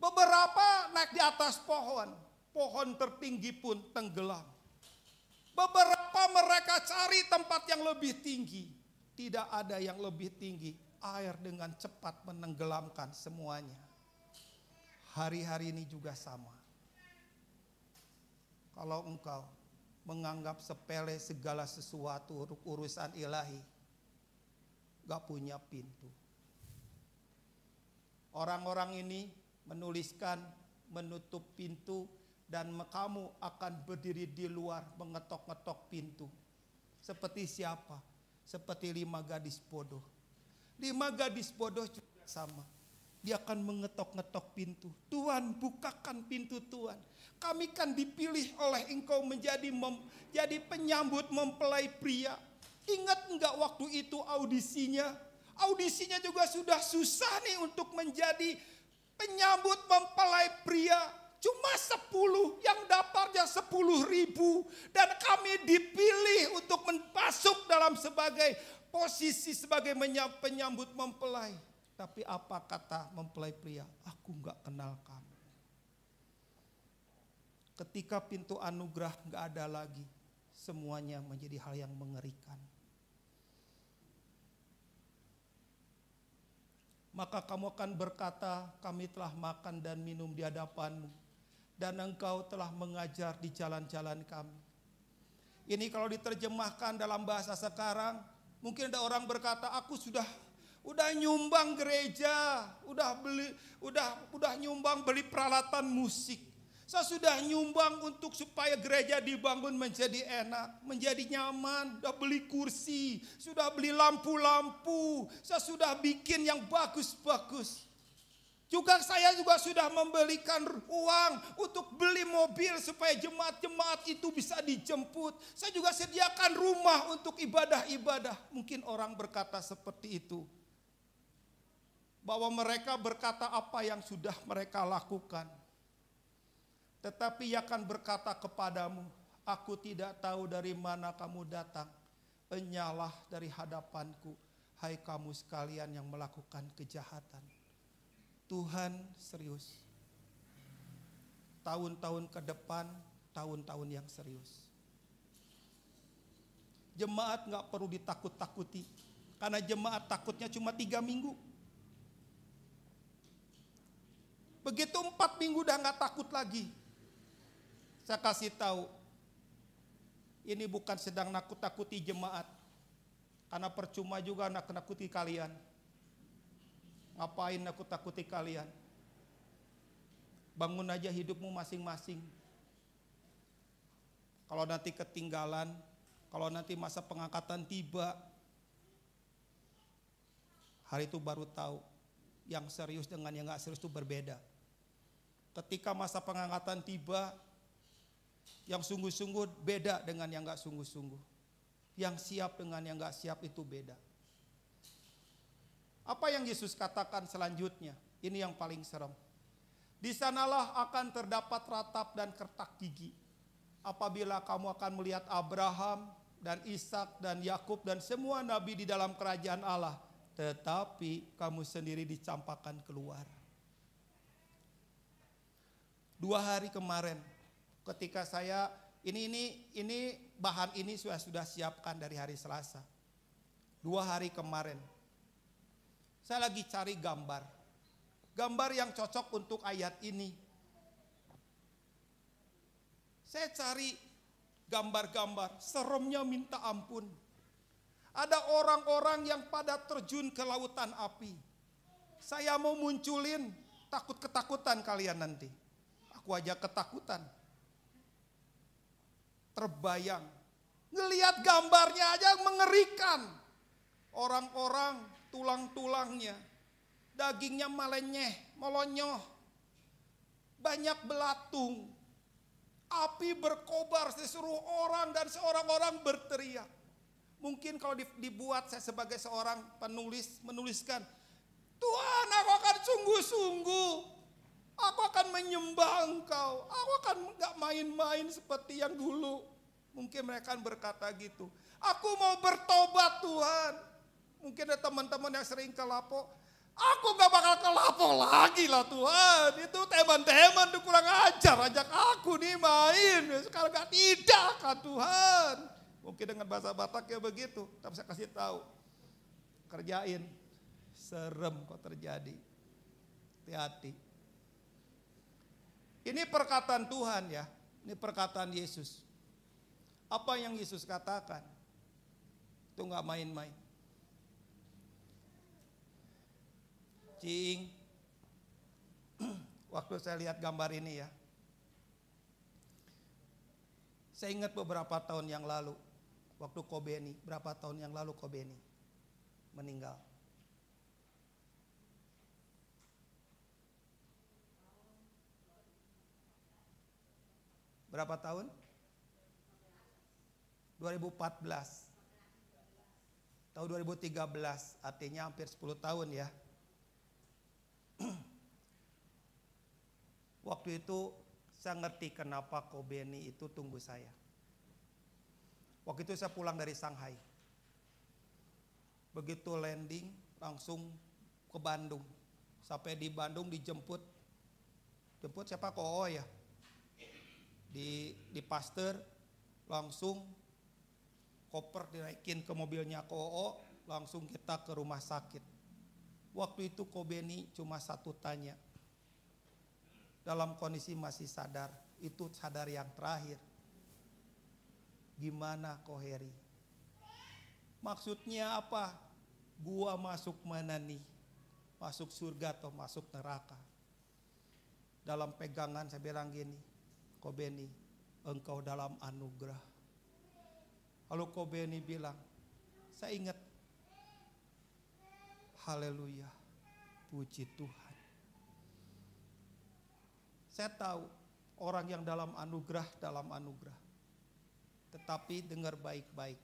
Beberapa naik di atas pohon. Pohon tertinggi pun tenggelam. Beberapa mereka cari tempat yang lebih tinggi. Tidak ada yang lebih tinggi. Air dengan cepat menenggelamkan semuanya. Hari-hari ini juga sama. Kalau engkau menganggap sepele segala sesuatu urusan ilahi. Gak punya pintu. Orang-orang ini menuliskan menutup pintu dan kamu akan berdiri di luar mengetok-ngetok pintu. Seperti siapa? Seperti lima gadis bodoh. Lima gadis bodoh juga sama. Dia akan mengetok-ngetok pintu. Tuhan, bukakan pintu Tuhan. Kami kan dipilih oleh Engkau menjadi mem, jadi penyambut mempelai pria. Ingat enggak waktu itu audisinya? Audisinya juga sudah susah nih untuk menjadi penyambut mempelai pria. Cuma sepuluh yang dapatnya sepuluh ribu. Dan kami dipilih untuk masuk dalam sebagai posisi sebagai penyambut mempelai. Tapi apa kata mempelai pria? Aku nggak kenal kamu. Ketika pintu anugerah nggak ada lagi, semuanya menjadi hal yang mengerikan. Maka kamu akan berkata, kami telah makan dan minum di hadapanmu. Dan engkau telah mengajar di jalan-jalan kami. Ini kalau diterjemahkan dalam bahasa sekarang, mungkin ada orang berkata, aku sudah udah nyumbang gereja, udah beli, udah udah nyumbang beli peralatan musik. Saya sudah nyumbang untuk supaya gereja dibangun menjadi enak, menjadi nyaman. Sudah beli kursi, sudah beli lampu-lampu. Saya sudah bikin yang bagus-bagus. Juga saya juga sudah membelikan uang untuk beli mobil supaya jemaat-jemaat itu bisa dijemput. Saya juga sediakan rumah untuk ibadah-ibadah. Mungkin orang berkata seperti itu bahwa mereka berkata apa yang sudah mereka lakukan. Tetapi ia akan berkata kepadamu, aku tidak tahu dari mana kamu datang. Enyalah dari hadapanku, hai kamu sekalian yang melakukan kejahatan. Tuhan serius. Tahun-tahun ke depan, tahun-tahun yang serius. Jemaat nggak perlu ditakut-takuti, karena jemaat takutnya cuma tiga minggu. Begitu empat minggu udah nggak takut lagi. Saya kasih tahu, ini bukan sedang nakut-nakuti jemaat. Karena percuma juga nakut-nakuti kalian. Ngapain nakut-nakuti kalian? Bangun aja hidupmu masing-masing. Kalau nanti ketinggalan, kalau nanti masa pengangkatan tiba, hari itu baru tahu yang serius dengan yang gak serius itu berbeda ketika masa pengangkatan tiba, yang sungguh-sungguh beda dengan yang gak sungguh-sungguh. Yang siap dengan yang gak siap itu beda. Apa yang Yesus katakan selanjutnya? Ini yang paling serem. Di sanalah akan terdapat ratap dan kertak gigi. Apabila kamu akan melihat Abraham dan Ishak dan Yakub dan semua nabi di dalam kerajaan Allah, tetapi kamu sendiri dicampakkan keluar. Dua hari kemarin ketika saya ini ini ini bahan ini sudah sudah siapkan dari hari Selasa. Dua hari kemarin. Saya lagi cari gambar. Gambar yang cocok untuk ayat ini. Saya cari gambar-gambar, seremnya minta ampun. Ada orang-orang yang pada terjun ke lautan api. Saya mau munculin takut ketakutan kalian nanti. Aku aja ketakutan. Terbayang. Ngeliat gambarnya aja mengerikan. Orang-orang tulang-tulangnya. Dagingnya malenyeh, molonyoh, Banyak belatung. Api berkobar seluruh orang dan seorang orang berteriak. Mungkin kalau dibuat saya sebagai seorang penulis menuliskan Tuhan aku akan sungguh-sungguh Aku akan menyembah engkau. Aku akan nggak main-main seperti yang dulu. Mungkin mereka akan berkata gitu. Aku mau bertobat Tuhan. Mungkin ada teman-teman yang sering kelapo. Aku gak bakal kelapo lagi lah Tuhan. Itu teman-teman tuh kurang ajar. Ajak aku nih main. Sekarang gak tidak kan Tuhan. Mungkin dengan bahasa Batak ya begitu. Tapi saya kasih tahu. Kerjain. Serem kok terjadi. Hati-hati. Ini perkataan Tuhan ya. Ini perkataan Yesus. Apa yang Yesus katakan? Itu nggak main-main. Cing, waktu saya lihat gambar ini ya, saya ingat beberapa tahun yang lalu, waktu Kobeni, berapa tahun yang lalu Kobeni meninggal. Berapa tahun? 2014. Tahun 2013, artinya hampir 10 tahun ya. Waktu itu saya ngerti kenapa Kobeni itu tunggu saya. Waktu itu saya pulang dari Shanghai. Begitu landing langsung ke Bandung. Sampai di Bandung dijemput. Jemput siapa? Koo ya? di di pasteur langsung koper dinaikin ke mobilnya Koo langsung kita ke rumah sakit waktu itu Kobeni cuma satu tanya dalam kondisi masih sadar itu sadar yang terakhir gimana koheri maksudnya apa gua masuk mana nih masuk surga atau masuk neraka dalam pegangan saya bilang gini Kobeni, engkau dalam anugerah. Lalu Kobeni bilang, saya ingat, haleluya, puji Tuhan. Saya tahu orang yang dalam anugerah, dalam anugerah. Tetapi dengar baik-baik.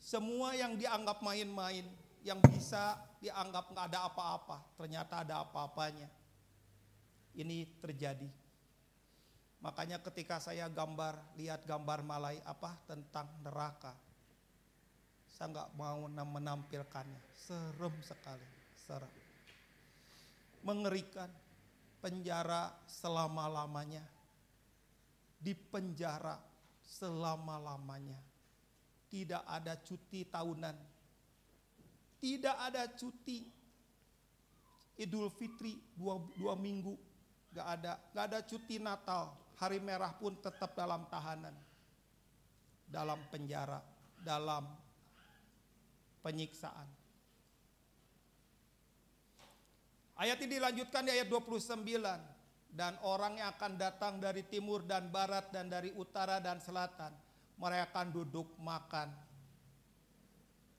Semua yang dianggap main-main, yang bisa dianggap nggak ada apa-apa, ternyata ada apa-apanya. Ini terjadi Makanya ketika saya gambar, lihat gambar malai apa tentang neraka. Saya nggak mau menampilkannya. Serem sekali, serem. Mengerikan penjara selama-lamanya. Di penjara selama-lamanya. Tidak ada cuti tahunan. Tidak ada cuti Idul Fitri dua, dua minggu. Gak ada, gak ada cuti Natal, hari merah pun tetap dalam tahanan, dalam penjara, dalam penyiksaan. Ayat ini dilanjutkan di ayat 29. Dan orang yang akan datang dari timur dan barat dan dari utara dan selatan. Mereka akan duduk makan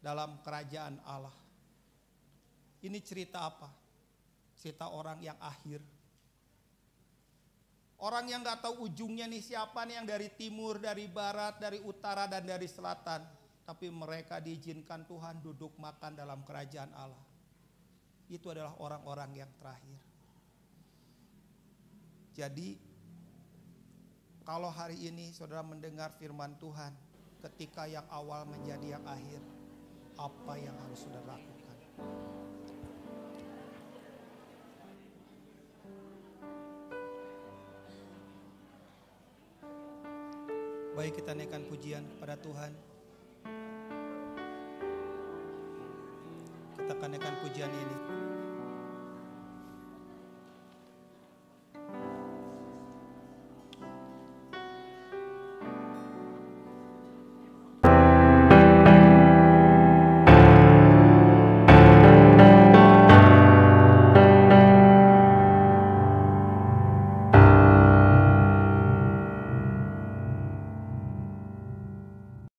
dalam kerajaan Allah. Ini cerita apa? Cerita orang yang akhir Orang yang gak tahu ujungnya nih siapa nih yang dari timur, dari barat, dari utara dan dari selatan. Tapi mereka diizinkan Tuhan duduk makan dalam kerajaan Allah. Itu adalah orang-orang yang terakhir. Jadi kalau hari ini saudara mendengar firman Tuhan ketika yang awal menjadi yang akhir, apa yang harus saudara lakukan? Baik kita naikkan pujian kepada Tuhan. Kita akan naikkan pujian ini.